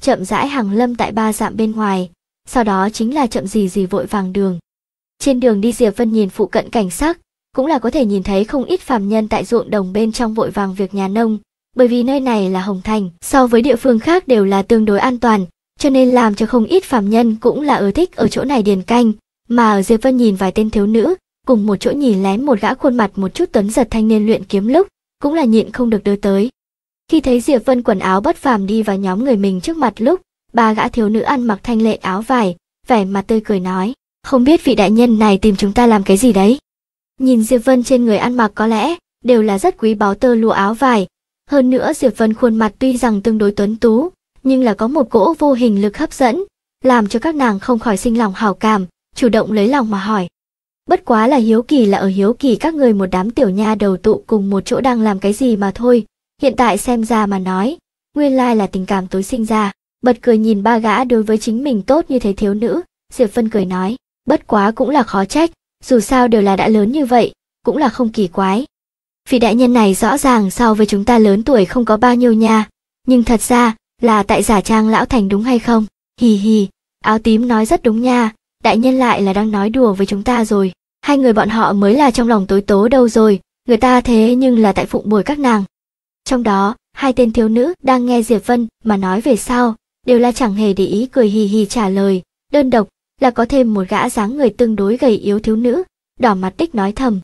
Chậm rãi hàng lâm tại ba dạm bên ngoài, sau đó chính là chậm gì gì vội vàng đường, trên đường đi Diệp Vân nhìn phụ cận cảnh sắc, cũng là có thể nhìn thấy không ít phàm nhân tại ruộng đồng bên trong vội vàng việc nhà nông, bởi vì nơi này là Hồng Thành, so với địa phương khác đều là tương đối an toàn, cho nên làm cho không ít phàm nhân cũng là ưa thích ở chỗ này điền canh, mà ở Diệp Vân nhìn vài tên thiếu nữ, cùng một chỗ nhìn lén một gã khuôn mặt một chút tuấn giật thanh niên luyện kiếm lúc, cũng là nhịn không được đưa tới. Khi thấy Diệp Vân quần áo bất phàm đi vào nhóm người mình trước mặt lúc, ba gã thiếu nữ ăn mặc thanh lệ áo vải, vẻ mặt tươi cười nói: không biết vị đại nhân này tìm chúng ta làm cái gì đấy. Nhìn Diệp Vân trên người ăn mặc có lẽ đều là rất quý báu tơ lụa áo vải. Hơn nữa Diệp Vân khuôn mặt tuy rằng tương đối tuấn tú, nhưng là có một cỗ vô hình lực hấp dẫn, làm cho các nàng không khỏi sinh lòng hảo cảm, chủ động lấy lòng mà hỏi. Bất quá là hiếu kỳ là ở hiếu kỳ các người một đám tiểu nha đầu tụ cùng một chỗ đang làm cái gì mà thôi, hiện tại xem ra mà nói, nguyên lai là tình cảm tối sinh ra, bật cười nhìn ba gã đối với chính mình tốt như thế thiếu nữ, Diệp Vân cười nói bất quá cũng là khó trách, dù sao đều là đã lớn như vậy, cũng là không kỳ quái. Vị đại nhân này rõ ràng so với chúng ta lớn tuổi không có bao nhiêu nha, nhưng thật ra là tại giả trang lão thành đúng hay không? Hì hì, áo tím nói rất đúng nha, đại nhân lại là đang nói đùa với chúng ta rồi. Hai người bọn họ mới là trong lòng tối tố đâu rồi, người ta thế nhưng là tại phụng bồi các nàng. Trong đó, hai tên thiếu nữ đang nghe Diệp Vân mà nói về sau đều là chẳng hề để ý cười hì hì trả lời, đơn độc là có thêm một gã dáng người tương đối gầy yếu thiếu nữ, đỏ mặt đích nói thầm.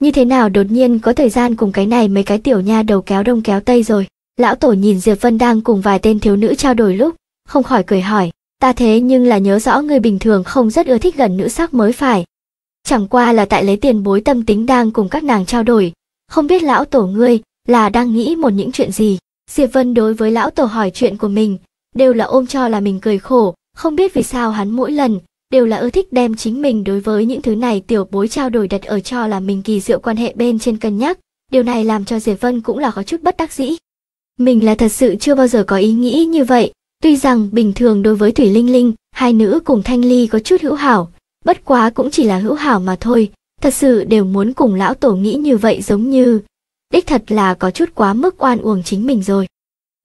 Như thế nào đột nhiên có thời gian cùng cái này mấy cái tiểu nha đầu kéo đông kéo tây rồi. Lão tổ nhìn Diệp Vân đang cùng vài tên thiếu nữ trao đổi lúc, không khỏi cười hỏi, ta thế nhưng là nhớ rõ người bình thường không rất ưa thích gần nữ sắc mới phải. Chẳng qua là tại lấy tiền bối tâm tính đang cùng các nàng trao đổi, không biết lão tổ ngươi là đang nghĩ một những chuyện gì. Diệp Vân đối với lão tổ hỏi chuyện của mình, đều là ôm cho là mình cười khổ, không biết vì sao hắn mỗi lần đều là ưa thích đem chính mình đối với những thứ này tiểu bối trao đổi đặt ở cho là mình kỳ diệu quan hệ bên trên cân nhắc, điều này làm cho Diệp Vân cũng là có chút bất đắc dĩ. Mình là thật sự chưa bao giờ có ý nghĩ như vậy, tuy rằng bình thường đối với Thủy Linh Linh, hai nữ cùng Thanh Ly có chút hữu hảo, bất quá cũng chỉ là hữu hảo mà thôi, thật sự đều muốn cùng lão tổ nghĩ như vậy giống như, đích thật là có chút quá mức oan uổng chính mình rồi.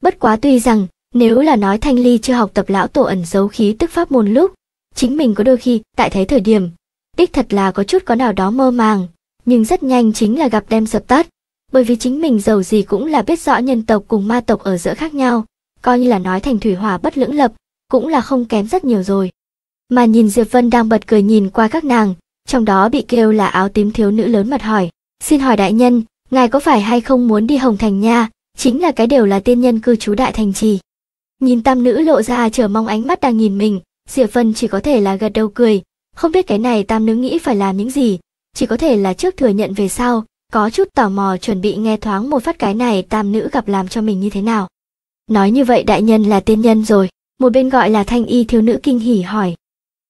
Bất quá tuy rằng, nếu là nói Thanh Ly chưa học tập lão tổ ẩn giấu khí tức pháp môn lúc, chính mình có đôi khi tại thấy thời điểm đích thật là có chút có nào đó mơ màng nhưng rất nhanh chính là gặp đem dập tắt bởi vì chính mình giàu gì cũng là biết rõ nhân tộc cùng ma tộc ở giữa khác nhau coi như là nói thành thủy hỏa bất lưỡng lập cũng là không kém rất nhiều rồi mà nhìn diệp vân đang bật cười nhìn qua các nàng trong đó bị kêu là áo tím thiếu nữ lớn mặt hỏi xin hỏi đại nhân ngài có phải hay không muốn đi hồng thành nha chính là cái đều là tiên nhân cư trú đại thành trì nhìn tam nữ lộ ra chờ mong ánh mắt đang nhìn mình Diệp Vân chỉ có thể là gật đầu cười, không biết cái này tam nữ nghĩ phải làm những gì, chỉ có thể là trước thừa nhận về sau, có chút tò mò chuẩn bị nghe thoáng một phát cái này tam nữ gặp làm cho mình như thế nào. Nói như vậy đại nhân là tiên nhân rồi, một bên gọi là thanh y thiếu nữ kinh hỉ hỏi.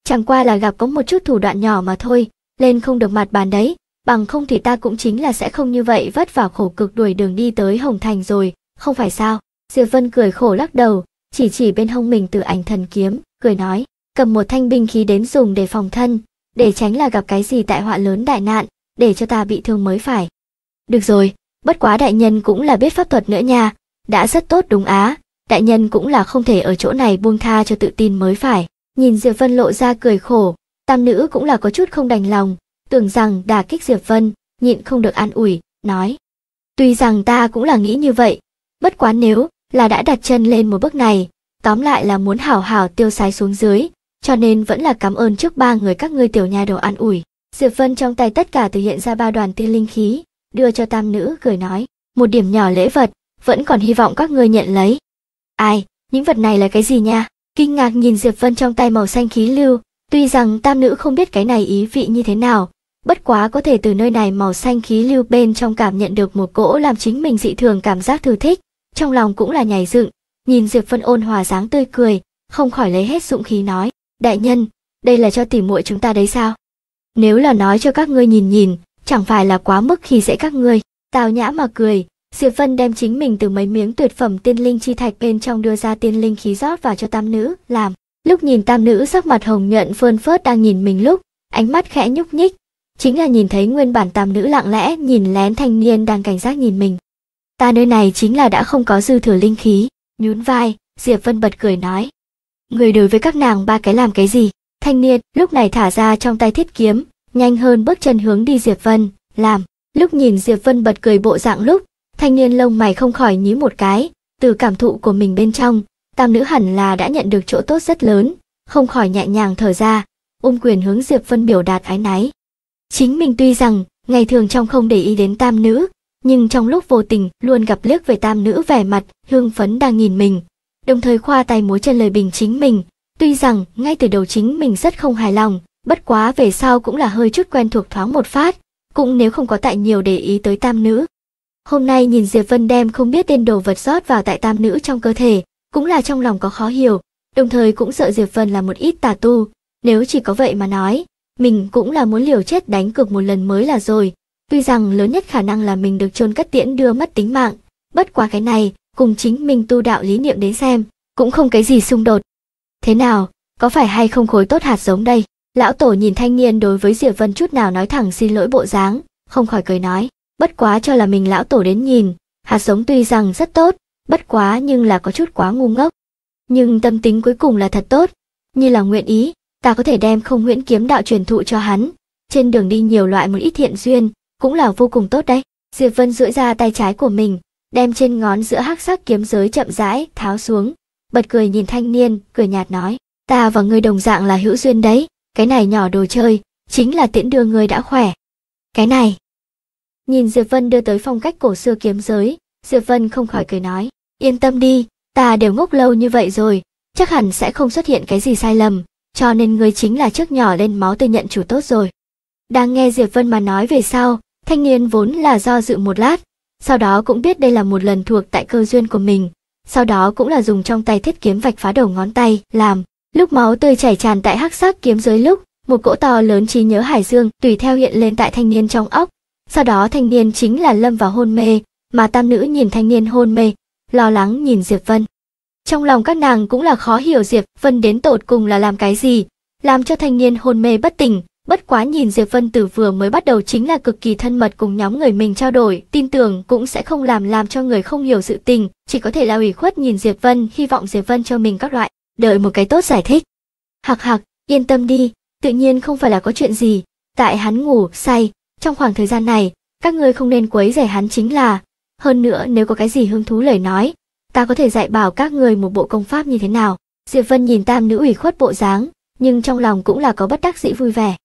Chẳng qua là gặp có một chút thủ đoạn nhỏ mà thôi, lên không được mặt bàn đấy, bằng không thì ta cũng chính là sẽ không như vậy vất vả khổ cực đuổi đường đi tới Hồng Thành rồi, không phải sao? Diệp Vân cười khổ lắc đầu, chỉ chỉ bên hông mình từ ảnh thần kiếm, cười nói, cầm một thanh binh khí đến dùng để phòng thân, để tránh là gặp cái gì tại họa lớn đại nạn, để cho ta bị thương mới phải. Được rồi, bất quá đại nhân cũng là biết pháp thuật nữa nha, đã rất tốt đúng á, đại nhân cũng là không thể ở chỗ này buông tha cho tự tin mới phải. Nhìn Diệp Vân lộ ra cười khổ, tam nữ cũng là có chút không đành lòng, tưởng rằng đả kích Diệp Vân, nhịn không được an ủi, nói. Tuy rằng ta cũng là nghĩ như vậy, bất quá nếu là đã đặt chân lên một bước này, tóm lại là muốn hảo hảo tiêu sái xuống dưới, cho nên vẫn là cảm ơn trước ba người các ngươi tiểu nha đầu an ủi. Diệp Vân trong tay tất cả thể hiện ra ba đoàn tiên linh khí, đưa cho tam nữ cười nói, một điểm nhỏ lễ vật, vẫn còn hy vọng các ngươi nhận lấy. Ai, những vật này là cái gì nha? Kinh ngạc nhìn Diệp Vân trong tay màu xanh khí lưu, tuy rằng tam nữ không biết cái này ý vị như thế nào, bất quá có thể từ nơi này màu xanh khí lưu bên trong cảm nhận được một cỗ làm chính mình dị thường cảm giác thư thích, trong lòng cũng là nhảy dựng, nhìn Diệp Vân ôn hòa dáng tươi cười, không khỏi lấy hết dũng khí nói, đại nhân, đây là cho tỉ muội chúng ta đấy sao? Nếu là nói cho các ngươi nhìn nhìn, chẳng phải là quá mức khi dễ các ngươi, tào nhã mà cười, Diệp Vân đem chính mình từ mấy miếng tuyệt phẩm tiên linh chi thạch bên trong đưa ra tiên linh khí rót vào cho tam nữ, làm. Lúc nhìn tam nữ sắc mặt hồng nhuận phơn phớt đang nhìn mình lúc, ánh mắt khẽ nhúc nhích, chính là nhìn thấy nguyên bản tam nữ lặng lẽ nhìn lén thanh niên đang cảnh giác nhìn mình ta nơi này chính là đã không có dư thừa linh khí nhún vai diệp vân bật cười nói người đối với các nàng ba cái làm cái gì thanh niên lúc này thả ra trong tay thiết kiếm nhanh hơn bước chân hướng đi diệp vân làm lúc nhìn diệp vân bật cười bộ dạng lúc thanh niên lông mày không khỏi nhíu một cái từ cảm thụ của mình bên trong tam nữ hẳn là đã nhận được chỗ tốt rất lớn không khỏi nhẹ nhàng thở ra ung quyền hướng diệp vân biểu đạt ái náy chính mình tuy rằng ngày thường trong không để ý đến tam nữ nhưng trong lúc vô tình luôn gặp liếc về tam nữ vẻ mặt hương phấn đang nhìn mình, đồng thời khoa tay múa chân lời bình chính mình. Tuy rằng ngay từ đầu chính mình rất không hài lòng, bất quá về sau cũng là hơi chút quen thuộc thoáng một phát, cũng nếu không có tại nhiều để ý tới tam nữ. Hôm nay nhìn Diệp Vân đem không biết tên đồ vật rót vào tại tam nữ trong cơ thể, cũng là trong lòng có khó hiểu, đồng thời cũng sợ Diệp Vân là một ít tà tu, nếu chỉ có vậy mà nói, mình cũng là muốn liều chết đánh cược một lần mới là rồi, Tuy rằng lớn nhất khả năng là mình được chôn cất tiễn đưa mất tính mạng, bất quá cái này, cùng chính mình tu đạo lý niệm đến xem, cũng không cái gì xung đột. Thế nào, có phải hay không khối tốt hạt giống đây? Lão tổ nhìn thanh niên đối với Diệp Vân chút nào nói thẳng xin lỗi bộ dáng, không khỏi cười nói, bất quá cho là mình lão tổ đến nhìn, hạt giống tuy rằng rất tốt, bất quá nhưng là có chút quá ngu ngốc. Nhưng tâm tính cuối cùng là thật tốt, như là nguyện ý, ta có thể đem không nguyễn kiếm đạo truyền thụ cho hắn, trên đường đi nhiều loại một ít thiện duyên, cũng là vô cùng tốt đấy diệp vân duỗi ra tay trái của mình đem trên ngón giữa hắc sắc kiếm giới chậm rãi tháo xuống bật cười nhìn thanh niên cười nhạt nói ta và ngươi đồng dạng là hữu duyên đấy cái này nhỏ đồ chơi chính là tiễn đưa ngươi đã khỏe cái này nhìn diệp vân đưa tới phong cách cổ xưa kiếm giới diệp vân không khỏi cười nói yên tâm đi ta đều ngốc lâu như vậy rồi chắc hẳn sẽ không xuất hiện cái gì sai lầm cho nên ngươi chính là trước nhỏ lên máu tươi nhận chủ tốt rồi đang nghe diệp vân mà nói về sau Thanh niên vốn là do dự một lát, sau đó cũng biết đây là một lần thuộc tại cơ duyên của mình, sau đó cũng là dùng trong tay thiết kiếm vạch phá đầu ngón tay, làm. Lúc máu tươi chảy tràn tại hắc sắc kiếm dưới lúc, một cỗ to lớn trí nhớ hải dương tùy theo hiện lên tại thanh niên trong óc. Sau đó thanh niên chính là lâm vào hôn mê, mà tam nữ nhìn thanh niên hôn mê, lo lắng nhìn Diệp Vân. Trong lòng các nàng cũng là khó hiểu Diệp Vân đến tột cùng là làm cái gì, làm cho thanh niên hôn mê bất tỉnh, Bất quá nhìn Diệp Vân Tử vừa mới bắt đầu chính là cực kỳ thân mật cùng nhóm người mình trao đổi, tin tưởng cũng sẽ không làm làm cho người không hiểu sự tình, chỉ có thể là ủy khuất nhìn Diệp Vân, hy vọng Diệp Vân cho mình các loại, đợi một cái tốt giải thích. Hạc hạc, yên tâm đi, tự nhiên không phải là có chuyện gì, tại hắn ngủ, say, trong khoảng thời gian này, các ngươi không nên quấy rầy hắn chính là, hơn nữa nếu có cái gì hứng thú lời nói, ta có thể dạy bảo các người một bộ công pháp như thế nào. Diệp Vân nhìn tam nữ ủy khuất bộ dáng, nhưng trong lòng cũng là có bất đắc dĩ vui vẻ.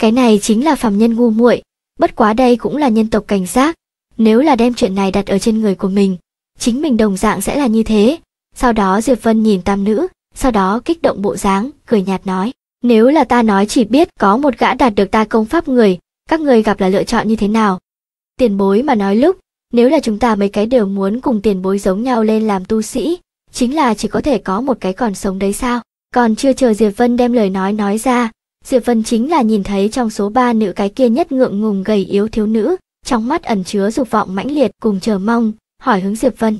Cái này chính là phàm nhân ngu muội, bất quá đây cũng là nhân tộc cảnh giác, nếu là đem chuyện này đặt ở trên người của mình, chính mình đồng dạng sẽ là như thế. Sau đó Diệp Vân nhìn tam nữ, sau đó kích động bộ dáng, cười nhạt nói, nếu là ta nói chỉ biết có một gã đạt được ta công pháp người, các người gặp là lựa chọn như thế nào? Tiền bối mà nói lúc, nếu là chúng ta mấy cái đều muốn cùng tiền bối giống nhau lên làm tu sĩ, chính là chỉ có thể có một cái còn sống đấy sao? Còn chưa chờ Diệp Vân đem lời nói nói ra, Diệp Vân chính là nhìn thấy trong số ba nữ cái kia nhất ngượng ngùng gầy yếu thiếu nữ, trong mắt ẩn chứa dục vọng mãnh liệt cùng chờ mong, hỏi hướng Diệp Vân.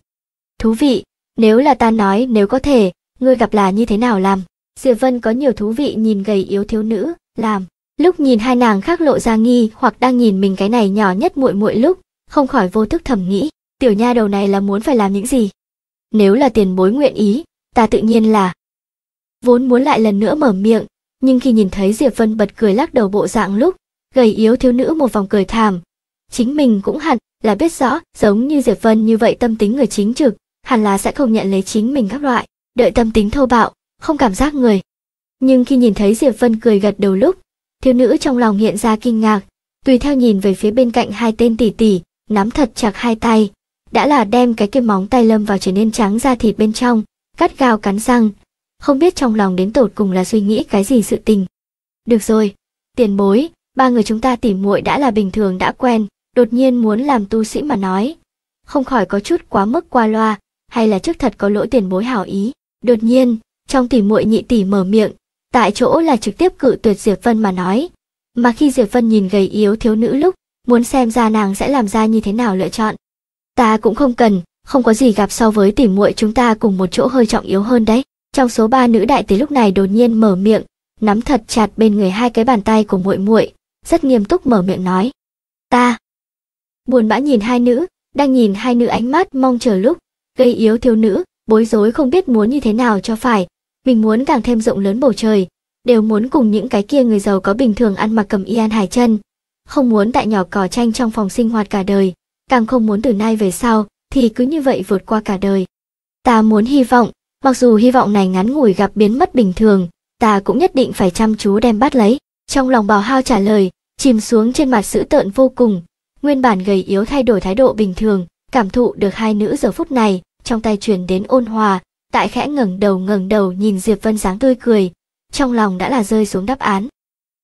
Thú vị, nếu là ta nói nếu có thể, ngươi gặp là như thế nào làm? Diệp Vân có nhiều thú vị nhìn gầy yếu thiếu nữ, làm. Lúc nhìn hai nàng khác lộ ra nghi hoặc đang nhìn mình cái này nhỏ nhất muội muội lúc, không khỏi vô thức thầm nghĩ, tiểu nha đầu này là muốn phải làm những gì? Nếu là tiền bối nguyện ý, ta tự nhiên là vốn muốn lại lần nữa mở miệng nhưng khi nhìn thấy Diệp Vân bật cười lắc đầu bộ dạng lúc, gầy yếu thiếu nữ một vòng cười thảm. Chính mình cũng hẳn là biết rõ, giống như Diệp Vân như vậy tâm tính người chính trực, hẳn là sẽ không nhận lấy chính mình các loại, đợi tâm tính thô bạo, không cảm giác người. Nhưng khi nhìn thấy Diệp Vân cười gật đầu lúc, thiếu nữ trong lòng hiện ra kinh ngạc, tùy theo nhìn về phía bên cạnh hai tên tỷ tỷ, nắm thật chặt hai tay, đã là đem cái kim móng tay lâm vào trở nên trắng ra thịt bên trong, cắt gao cắn răng, không biết trong lòng đến tột cùng là suy nghĩ cái gì sự tình. Được rồi, tiền bối, ba người chúng ta tỉ muội đã là bình thường đã quen, đột nhiên muốn làm tu sĩ mà nói. Không khỏi có chút quá mức qua loa, hay là trước thật có lỗi tiền bối hảo ý. Đột nhiên, trong tỉ muội nhị tỷ mở miệng, tại chỗ là trực tiếp cự tuyệt Diệp Vân mà nói. Mà khi Diệp Vân nhìn gầy yếu thiếu nữ lúc, muốn xem ra nàng sẽ làm ra như thế nào lựa chọn. Ta cũng không cần, không có gì gặp so với tỉ muội chúng ta cùng một chỗ hơi trọng yếu hơn đấy. Trong số ba nữ đại tế lúc này đột nhiên mở miệng, nắm thật chặt bên người hai cái bàn tay của muội muội, rất nghiêm túc mở miệng nói: "Ta." Buồn bã nhìn hai nữ, đang nhìn hai nữ ánh mắt mong chờ lúc, gây yếu thiếu nữ, bối rối không biết muốn như thế nào cho phải, mình muốn càng thêm rộng lớn bầu trời, đều muốn cùng những cái kia người giàu có bình thường ăn mặc cầm y an hải chân, không muốn tại nhỏ cỏ tranh trong phòng sinh hoạt cả đời, càng không muốn từ nay về sau thì cứ như vậy vượt qua cả đời. Ta muốn hy vọng, Mặc dù hy vọng này ngắn ngủi gặp biến mất bình thường, ta cũng nhất định phải chăm chú đem bắt lấy. Trong lòng bào hao trả lời, chìm xuống trên mặt sữ tợn vô cùng, nguyên bản gầy yếu thay đổi thái độ bình thường, cảm thụ được hai nữ giờ phút này, trong tay truyền đến ôn hòa, tại khẽ ngẩng đầu ngẩng đầu nhìn Diệp Vân dáng tươi cười, trong lòng đã là rơi xuống đáp án.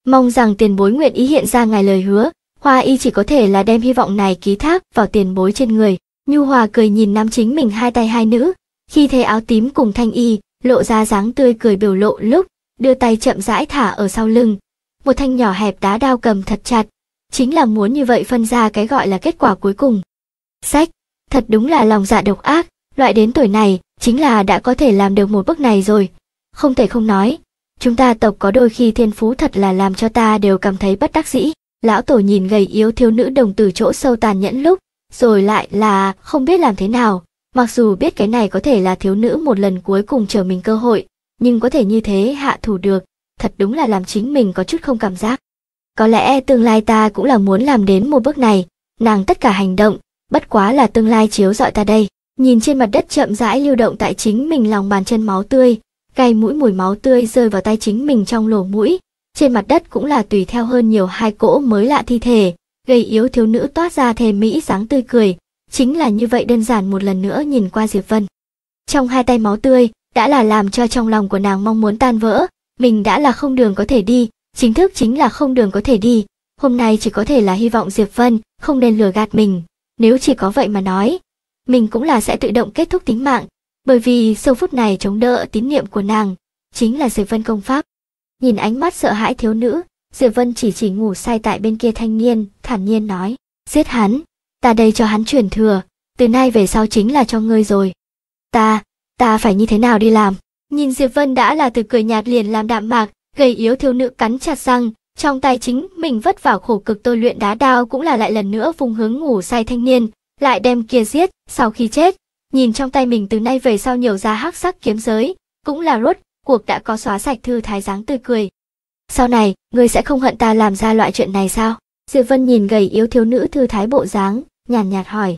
Mong rằng tiền bối nguyện ý hiện ra ngài lời hứa, Hoa y chỉ có thể là đem hy vọng này ký thác vào tiền bối trên người. Nhu Hòa cười nhìn nam chính mình hai tay hai nữ, khi thấy áo tím cùng thanh y, lộ ra dáng tươi cười biểu lộ lúc, đưa tay chậm rãi thả ở sau lưng. Một thanh nhỏ hẹp đá đao cầm thật chặt, chính là muốn như vậy phân ra cái gọi là kết quả cuối cùng. Sách, thật đúng là lòng dạ độc ác, loại đến tuổi này, chính là đã có thể làm được một bước này rồi. Không thể không nói, chúng ta tộc có đôi khi thiên phú thật là làm cho ta đều cảm thấy bất đắc dĩ. Lão tổ nhìn gầy yếu thiếu nữ đồng từ chỗ sâu tàn nhẫn lúc, rồi lại là không biết làm thế nào, Mặc dù biết cái này có thể là thiếu nữ một lần cuối cùng chờ mình cơ hội, nhưng có thể như thế hạ thủ được, thật đúng là làm chính mình có chút không cảm giác. Có lẽ tương lai ta cũng là muốn làm đến một bước này, nàng tất cả hành động, bất quá là tương lai chiếu dọi ta đây. Nhìn trên mặt đất chậm rãi lưu động tại chính mình lòng bàn chân máu tươi, gai mũi mùi máu tươi rơi vào tay chính mình trong lỗ mũi, trên mặt đất cũng là tùy theo hơn nhiều hai cỗ mới lạ thi thể, gây yếu thiếu nữ toát ra thề mỹ sáng tươi cười, chính là như vậy đơn giản một lần nữa nhìn qua Diệp Vân. Trong hai tay máu tươi, đã là làm cho trong lòng của nàng mong muốn tan vỡ, mình đã là không đường có thể đi, chính thức chính là không đường có thể đi, hôm nay chỉ có thể là hy vọng Diệp Vân không nên lừa gạt mình, nếu chỉ có vậy mà nói, mình cũng là sẽ tự động kết thúc tính mạng, bởi vì sâu phút này chống đỡ tín niệm của nàng, chính là Diệp Vân công pháp. Nhìn ánh mắt sợ hãi thiếu nữ, Diệp Vân chỉ chỉ ngủ say tại bên kia thanh niên, thản nhiên nói, giết hắn, ta đây cho hắn chuyển thừa, từ nay về sau chính là cho ngươi rồi. Ta, ta phải như thế nào đi làm? Nhìn Diệp Vân đã là từ cười nhạt liền làm đạm mạc, gầy yếu thiếu nữ cắn chặt răng, trong tay chính mình vất vả khổ cực tôi luyện đá đao cũng là lại lần nữa vùng hướng ngủ say thanh niên, lại đem kia giết, sau khi chết, nhìn trong tay mình từ nay về sau nhiều ra hắc sắc kiếm giới, cũng là rốt, cuộc đã có xóa sạch thư thái dáng tươi cười. Sau này, ngươi sẽ không hận ta làm ra loại chuyện này sao? Diệp Vân nhìn gầy yếu thiếu nữ thư thái bộ dáng, nhàn nhạt, nhạt hỏi.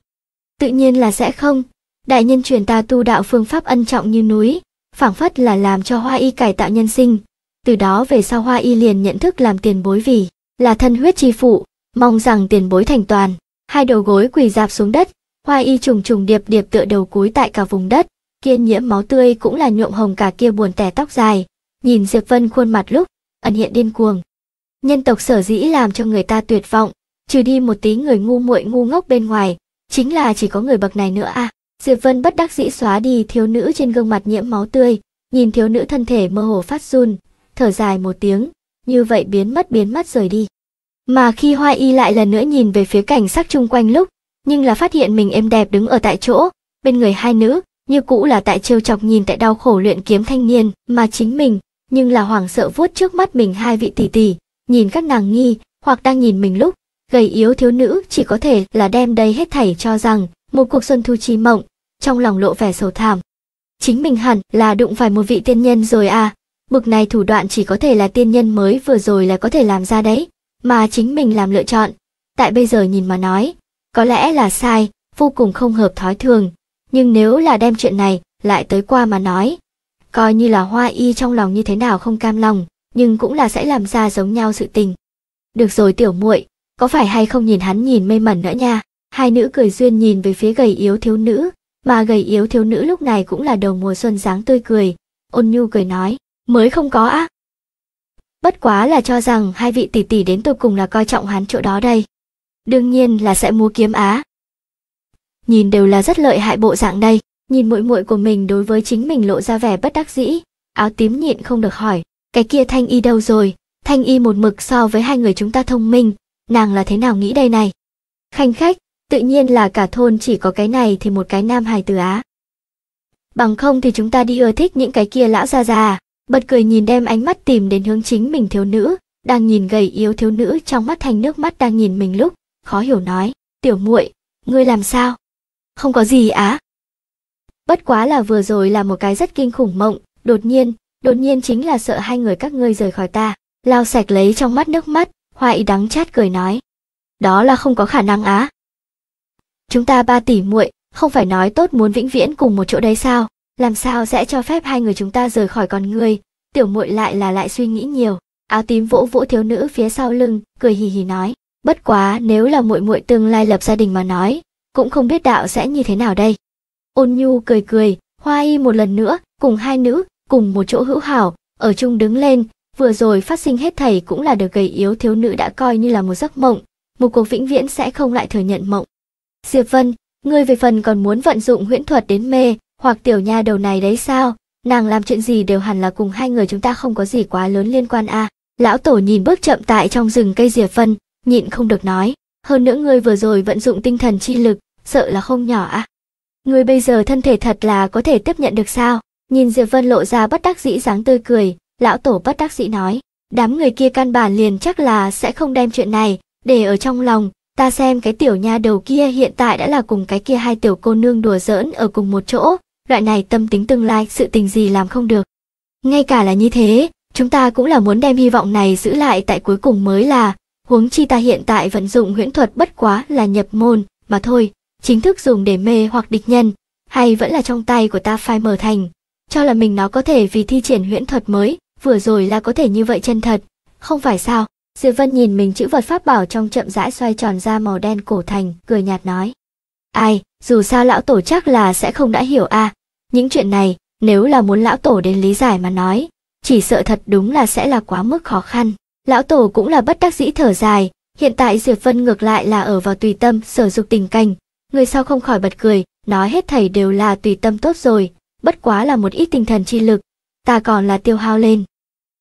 Tự nhiên là sẽ không, đại nhân truyền ta tu đạo phương pháp ân trọng như núi, phảng phất là làm cho hoa y cải tạo nhân sinh. Từ đó về sau hoa y liền nhận thức làm tiền bối vì là thân huyết chi phụ, mong rằng tiền bối thành toàn. Hai đầu gối quỳ dạp xuống đất, hoa y trùng trùng điệp điệp tựa đầu cúi tại cả vùng đất, kiên nhiễm máu tươi cũng là nhuộm hồng cả kia buồn tẻ tóc dài. Nhìn Diệp Vân khuôn mặt lúc, ẩn hiện điên cuồng. Nhân tộc sở dĩ làm cho người ta tuyệt vọng, trừ đi một tí người ngu muội ngu ngốc bên ngoài, chính là chỉ có người bậc này nữa à. Diệp Vân bất đắc dĩ xóa đi thiếu nữ trên gương mặt nhiễm máu tươi, nhìn thiếu nữ thân thể mơ hồ phát run, thở dài một tiếng, như vậy biến mất biến mất rời đi. Mà khi Hoa Y lại lần nữa nhìn về phía cảnh sắc chung quanh lúc, nhưng là phát hiện mình êm đẹp đứng ở tại chỗ, bên người hai nữ, như cũ là tại trêu chọc nhìn tại đau khổ luyện kiếm thanh niên, mà chính mình, nhưng là hoảng sợ vuốt trước mắt mình hai vị tỷ tỷ, nhìn các nàng nghi, hoặc đang nhìn mình lúc, gầy yếu thiếu nữ chỉ có thể là đem đây hết thảy cho rằng một cuộc xuân thu chi mộng, trong lòng lộ vẻ sầu thảm. Chính mình hẳn là đụng phải một vị tiên nhân rồi à, bực này thủ đoạn chỉ có thể là tiên nhân mới vừa rồi là có thể làm ra đấy, mà chính mình làm lựa chọn. Tại bây giờ nhìn mà nói, có lẽ là sai, vô cùng không hợp thói thường, nhưng nếu là đem chuyện này lại tới qua mà nói, coi như là hoa y trong lòng như thế nào không cam lòng, nhưng cũng là sẽ làm ra giống nhau sự tình. Được rồi tiểu muội, có phải hay không nhìn hắn nhìn mê mẩn nữa nha hai nữ cười duyên nhìn về phía gầy yếu thiếu nữ mà gầy yếu thiếu nữ lúc này cũng là đầu mùa xuân dáng tươi cười ôn nhu cười nói mới không có á bất quá là cho rằng hai vị tỷ tỷ đến tôi cùng là coi trọng hắn chỗ đó đây đương nhiên là sẽ mua kiếm á nhìn đều là rất lợi hại bộ dạng đây nhìn muội muội của mình đối với chính mình lộ ra vẻ bất đắc dĩ áo tím nhịn không được hỏi cái kia thanh y đâu rồi thanh y một mực so với hai người chúng ta thông minh nàng là thế nào nghĩ đây này? Khanh khách, tự nhiên là cả thôn chỉ có cái này thì một cái nam hài tử Á. Bằng không thì chúng ta đi ưa thích những cái kia lão già già, bật cười nhìn đem ánh mắt tìm đến hướng chính mình thiếu nữ, đang nhìn gầy yếu thiếu nữ trong mắt thành nước mắt đang nhìn mình lúc, khó hiểu nói, tiểu muội, ngươi làm sao? Không có gì á. Bất quá là vừa rồi là một cái rất kinh khủng mộng, đột nhiên, đột nhiên chính là sợ hai người các ngươi rời khỏi ta, lao sạch lấy trong mắt nước mắt, Hoài đắng chát cười nói. Đó là không có khả năng á. Chúng ta ba tỷ muội, không phải nói tốt muốn vĩnh viễn cùng một chỗ đấy sao? Làm sao sẽ cho phép hai người chúng ta rời khỏi con người? Tiểu muội lại là lại suy nghĩ nhiều. Áo tím vỗ vỗ thiếu nữ phía sau lưng, cười hì hì nói. Bất quá nếu là muội muội tương lai lập gia đình mà nói, cũng không biết đạo sẽ như thế nào đây. Ôn nhu cười cười, hoa y một lần nữa, cùng hai nữ, cùng một chỗ hữu hảo, ở chung đứng lên, Vừa rồi phát sinh hết thảy cũng là được gầy yếu thiếu nữ đã coi như là một giấc mộng, một cuộc vĩnh viễn sẽ không lại thừa nhận mộng. Diệp Vân, ngươi về phần còn muốn vận dụng huyễn thuật đến mê, hoặc tiểu nha đầu này đấy sao? Nàng làm chuyện gì đều hẳn là cùng hai người chúng ta không có gì quá lớn liên quan a. À. Lão tổ nhìn bước chậm tại trong rừng cây Diệp Vân, nhịn không được nói, hơn nữa ngươi vừa rồi vận dụng tinh thần chi lực, sợ là không nhỏ a. À? Ngươi bây giờ thân thể thật là có thể tiếp nhận được sao? Nhìn Diệp Vân lộ ra bất đắc dĩ dáng tươi cười, lão tổ bất đắc dĩ nói đám người kia căn bản liền chắc là sẽ không đem chuyện này để ở trong lòng ta xem cái tiểu nha đầu kia hiện tại đã là cùng cái kia hai tiểu cô nương đùa giỡn ở cùng một chỗ loại này tâm tính tương lai sự tình gì làm không được ngay cả là như thế chúng ta cũng là muốn đem hy vọng này giữ lại tại cuối cùng mới là huống chi ta hiện tại vận dụng huyễn thuật bất quá là nhập môn mà thôi chính thức dùng để mê hoặc địch nhân hay vẫn là trong tay của ta phai mở thành cho là mình nó có thể vì thi triển huyễn thuật mới vừa rồi là có thể như vậy chân thật, không phải sao? Diệp Vân nhìn mình chữ vật pháp bảo trong chậm rãi xoay tròn ra màu đen cổ thành, cười nhạt nói. Ai, dù sao lão tổ chắc là sẽ không đã hiểu a à. Những chuyện này, nếu là muốn lão tổ đến lý giải mà nói, chỉ sợ thật đúng là sẽ là quá mức khó khăn. Lão tổ cũng là bất đắc dĩ thở dài, hiện tại Diệp Vân ngược lại là ở vào tùy tâm sở dục tình cảnh. Người sau không khỏi bật cười, nói hết thầy đều là tùy tâm tốt rồi, bất quá là một ít tinh thần chi lực, ta còn là tiêu hao lên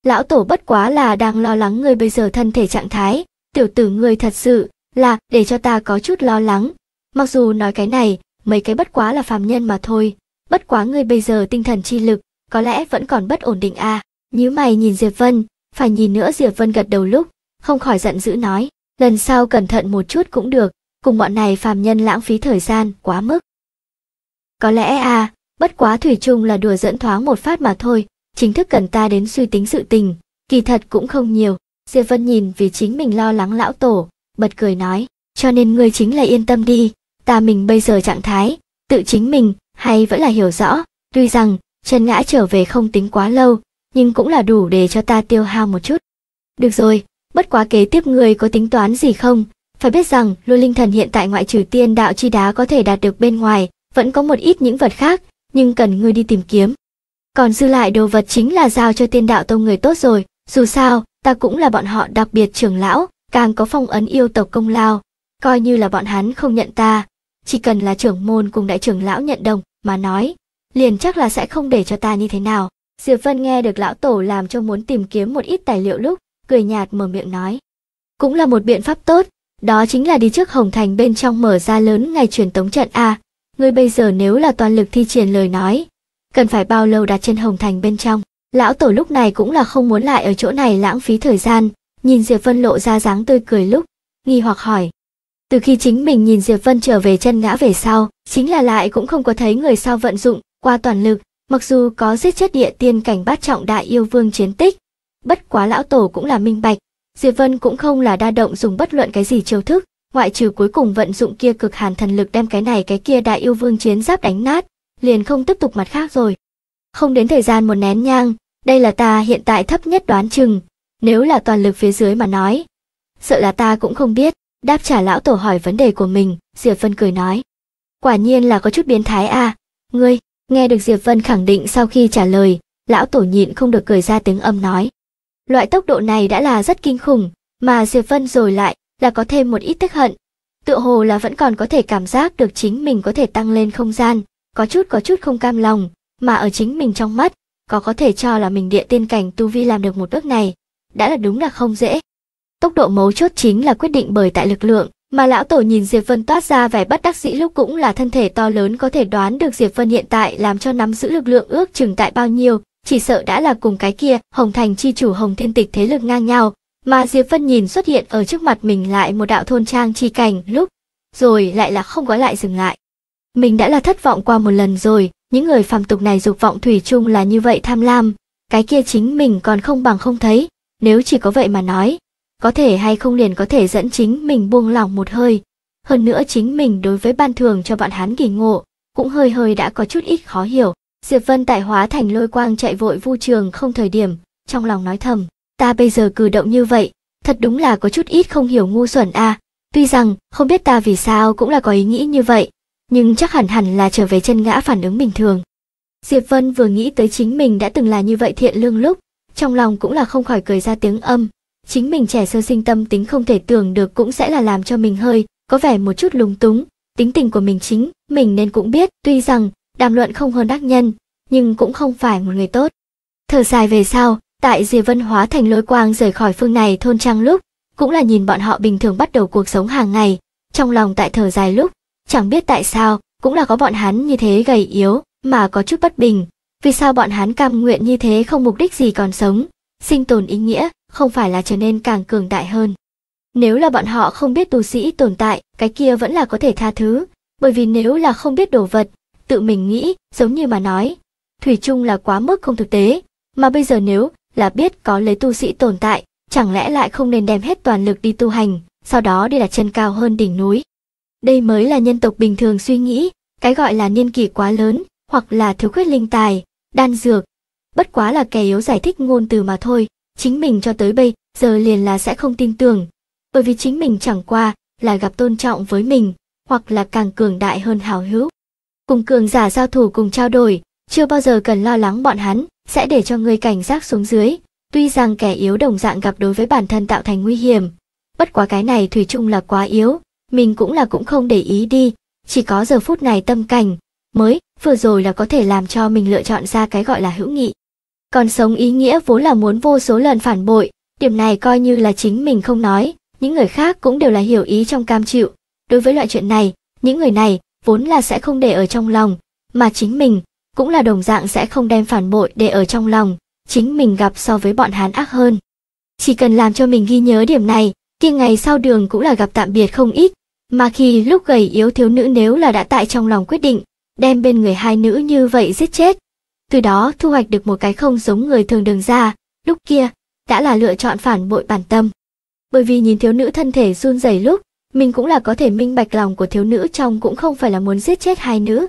lão tổ bất quá là đang lo lắng ngươi bây giờ thân thể trạng thái, tiểu tử ngươi thật sự là để cho ta có chút lo lắng. Mặc dù nói cái này, mấy cái bất quá là phàm nhân mà thôi, bất quá ngươi bây giờ tinh thần chi lực, có lẽ vẫn còn bất ổn định à. Nhíu mày nhìn Diệp Vân, phải nhìn nữa Diệp Vân gật đầu lúc, không khỏi giận dữ nói, lần sau cẩn thận một chút cũng được, cùng bọn này phàm nhân lãng phí thời gian quá mức. Có lẽ à, bất quá thủy chung là đùa dẫn thoáng một phát mà thôi, chính thức cần ta đến suy tính sự tình, kỳ thật cũng không nhiều. Diệp Vân nhìn vì chính mình lo lắng lão tổ, bật cười nói, cho nên ngươi chính là yên tâm đi, ta mình bây giờ trạng thái, tự chính mình, hay vẫn là hiểu rõ, tuy rằng, chân ngã trở về không tính quá lâu, nhưng cũng là đủ để cho ta tiêu hao một chút. Được rồi, bất quá kế tiếp ngươi có tính toán gì không? Phải biết rằng, lôi linh thần hiện tại ngoại trừ tiên đạo chi đá có thể đạt được bên ngoài, vẫn có một ít những vật khác, nhưng cần ngươi đi tìm kiếm còn dư lại đồ vật chính là giao cho tiên đạo tông người tốt rồi dù sao ta cũng là bọn họ đặc biệt trưởng lão càng có phong ấn yêu tộc công lao coi như là bọn hắn không nhận ta chỉ cần là trưởng môn cùng đại trưởng lão nhận đồng mà nói liền chắc là sẽ không để cho ta như thế nào diệp vân nghe được lão tổ làm cho muốn tìm kiếm một ít tài liệu lúc cười nhạt mở miệng nói cũng là một biện pháp tốt đó chính là đi trước hồng thành bên trong mở ra lớn ngày truyền tống trận a ngươi bây giờ nếu là toàn lực thi triển lời nói cần phải bao lâu đặt chân Hồng Thành bên trong. Lão tổ lúc này cũng là không muốn lại ở chỗ này lãng phí thời gian, nhìn Diệp Vân lộ ra dáng tươi cười lúc, nghi hoặc hỏi. Từ khi chính mình nhìn Diệp Vân trở về chân ngã về sau, chính là lại cũng không có thấy người sao vận dụng, qua toàn lực, mặc dù có giết chết địa tiên cảnh bát trọng đại yêu vương chiến tích. Bất quá lão tổ cũng là minh bạch, Diệp Vân cũng không là đa động dùng bất luận cái gì chiêu thức, ngoại trừ cuối cùng vận dụng kia cực hàn thần lực đem cái này cái kia đại yêu vương chiến giáp đánh nát, liền không tiếp tục mặt khác rồi. Không đến thời gian một nén nhang, đây là ta hiện tại thấp nhất đoán chừng, nếu là toàn lực phía dưới mà nói. Sợ là ta cũng không biết, đáp trả lão tổ hỏi vấn đề của mình, Diệp Vân cười nói. Quả nhiên là có chút biến thái a à. ngươi, nghe được Diệp Vân khẳng định sau khi trả lời, lão tổ nhịn không được cười ra tiếng âm nói. Loại tốc độ này đã là rất kinh khủng, mà Diệp Vân rồi lại là có thêm một ít tức hận. Tựa hồ là vẫn còn có thể cảm giác được chính mình có thể tăng lên không gian, có chút có chút không cam lòng, mà ở chính mình trong mắt, có có thể cho là mình địa tiên cảnh tu vi làm được một bước này, đã là đúng là không dễ. Tốc độ mấu chốt chính là quyết định bởi tại lực lượng, mà lão tổ nhìn Diệp Vân toát ra vẻ bất đắc dĩ lúc cũng là thân thể to lớn có thể đoán được Diệp Vân hiện tại làm cho nắm giữ lực lượng ước chừng tại bao nhiêu, chỉ sợ đã là cùng cái kia, Hồng Thành chi chủ Hồng Thiên Tịch thế lực ngang nhau, mà Diệp Vân nhìn xuất hiện ở trước mặt mình lại một đạo thôn trang chi cảnh lúc, rồi lại là không có lại dừng lại. Mình đã là thất vọng qua một lần rồi, những người phàm tục này dục vọng thủy chung là như vậy tham lam, cái kia chính mình còn không bằng không thấy, nếu chỉ có vậy mà nói, có thể hay không liền có thể dẫn chính mình buông lỏng một hơi. Hơn nữa chính mình đối với ban thường cho bọn hắn kỳ ngộ, cũng hơi hơi đã có chút ít khó hiểu. Diệp Vân tại hóa thành lôi quang chạy vội vu trường không thời điểm, trong lòng nói thầm, ta bây giờ cử động như vậy, thật đúng là có chút ít không hiểu ngu xuẩn a. À. Tuy rằng, không biết ta vì sao cũng là có ý nghĩ như vậy, nhưng chắc hẳn hẳn là trở về chân ngã phản ứng bình thường. Diệp Vân vừa nghĩ tới chính mình đã từng là như vậy thiện lương lúc, trong lòng cũng là không khỏi cười ra tiếng âm. Chính mình trẻ sơ sinh tâm tính không thể tưởng được cũng sẽ là làm cho mình hơi, có vẻ một chút lúng túng. Tính tình của mình chính, mình nên cũng biết, tuy rằng, đàm luận không hơn đắc nhân, nhưng cũng không phải một người tốt. Thở dài về sau, tại Diệp Vân hóa thành lối quang rời khỏi phương này thôn trang lúc, cũng là nhìn bọn họ bình thường bắt đầu cuộc sống hàng ngày, trong lòng tại thở dài lúc, Chẳng biết tại sao, cũng là có bọn hắn như thế gầy yếu, mà có chút bất bình. Vì sao bọn hắn cam nguyện như thế không mục đích gì còn sống? Sinh tồn ý nghĩa, không phải là trở nên càng cường đại hơn. Nếu là bọn họ không biết tu sĩ tồn tại, cái kia vẫn là có thể tha thứ. Bởi vì nếu là không biết đồ vật, tự mình nghĩ, giống như mà nói. Thủy chung là quá mức không thực tế. Mà bây giờ nếu là biết có lấy tu sĩ tồn tại, chẳng lẽ lại không nên đem hết toàn lực đi tu hành, sau đó đi là chân cao hơn đỉnh núi. Đây mới là nhân tộc bình thường suy nghĩ, cái gọi là niên kỷ quá lớn, hoặc là thiếu khuyết linh tài, đan dược. Bất quá là kẻ yếu giải thích ngôn từ mà thôi, chính mình cho tới bây giờ liền là sẽ không tin tưởng. Bởi vì chính mình chẳng qua là gặp tôn trọng với mình, hoặc là càng cường đại hơn hào hữu. Cùng cường giả giao thủ cùng trao đổi, chưa bao giờ cần lo lắng bọn hắn sẽ để cho người cảnh giác xuống dưới. Tuy rằng kẻ yếu đồng dạng gặp đối với bản thân tạo thành nguy hiểm, bất quá cái này thủy chung là quá yếu, mình cũng là cũng không để ý đi, chỉ có giờ phút này tâm cảnh mới vừa rồi là có thể làm cho mình lựa chọn ra cái gọi là hữu nghị. Còn sống ý nghĩa vốn là muốn vô số lần phản bội, điểm này coi như là chính mình không nói, những người khác cũng đều là hiểu ý trong cam chịu. Đối với loại chuyện này, những người này vốn là sẽ không để ở trong lòng, mà chính mình cũng là đồng dạng sẽ không đem phản bội để ở trong lòng, chính mình gặp so với bọn hán ác hơn. Chỉ cần làm cho mình ghi nhớ điểm này, kia ngày sau đường cũng là gặp tạm biệt không ít, mà khi lúc gầy yếu thiếu nữ nếu là đã tại trong lòng quyết định, đem bên người hai nữ như vậy giết chết, từ đó thu hoạch được một cái không giống người thường đường ra, lúc kia, đã là lựa chọn phản bội bản tâm. Bởi vì nhìn thiếu nữ thân thể run rẩy lúc, mình cũng là có thể minh bạch lòng của thiếu nữ trong cũng không phải là muốn giết chết hai nữ.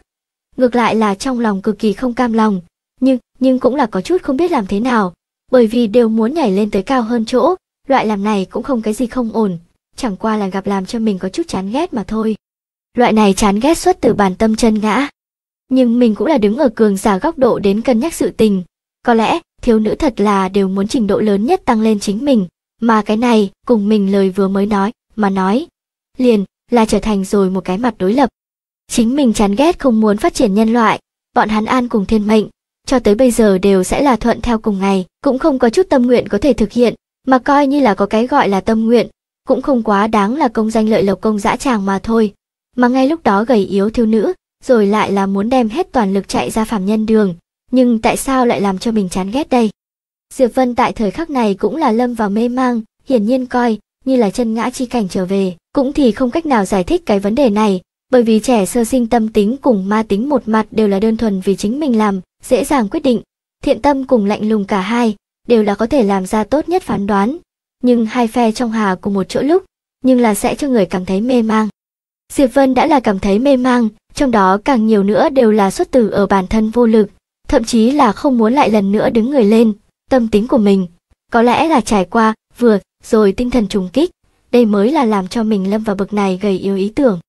Ngược lại là trong lòng cực kỳ không cam lòng, nhưng, nhưng cũng là có chút không biết làm thế nào, bởi vì đều muốn nhảy lên tới cao hơn chỗ, loại làm này cũng không cái gì không ổn, chẳng qua là gặp làm cho mình có chút chán ghét mà thôi. Loại này chán ghét xuất từ bản tâm chân ngã. Nhưng mình cũng là đứng ở cường giả góc độ đến cân nhắc sự tình. Có lẽ, thiếu nữ thật là đều muốn trình độ lớn nhất tăng lên chính mình, mà cái này cùng mình lời vừa mới nói, mà nói. Liền, là trở thành rồi một cái mặt đối lập. Chính mình chán ghét không muốn phát triển nhân loại, bọn hắn an cùng thiên mệnh, cho tới bây giờ đều sẽ là thuận theo cùng ngày, cũng không có chút tâm nguyện có thể thực hiện, mà coi như là có cái gọi là tâm nguyện, cũng không quá đáng là công danh lợi lộc công dã tràng mà thôi mà ngay lúc đó gầy yếu thiếu nữ rồi lại là muốn đem hết toàn lực chạy ra phàm nhân đường nhưng tại sao lại làm cho mình chán ghét đây diệp vân tại thời khắc này cũng là lâm vào mê mang hiển nhiên coi như là chân ngã chi cảnh trở về cũng thì không cách nào giải thích cái vấn đề này bởi vì trẻ sơ sinh tâm tính cùng ma tính một mặt đều là đơn thuần vì chính mình làm dễ dàng quyết định thiện tâm cùng lạnh lùng cả hai đều là có thể làm ra tốt nhất phán đoán nhưng hai phe trong hà cùng một chỗ lúc, nhưng là sẽ cho người cảm thấy mê mang. Diệp Vân đã là cảm thấy mê mang, trong đó càng nhiều nữa đều là xuất từ ở bản thân vô lực, thậm chí là không muốn lại lần nữa đứng người lên, tâm tính của mình. Có lẽ là trải qua, vừa, rồi tinh thần trùng kích, đây mới là làm cho mình lâm vào bực này gầy yếu ý tưởng.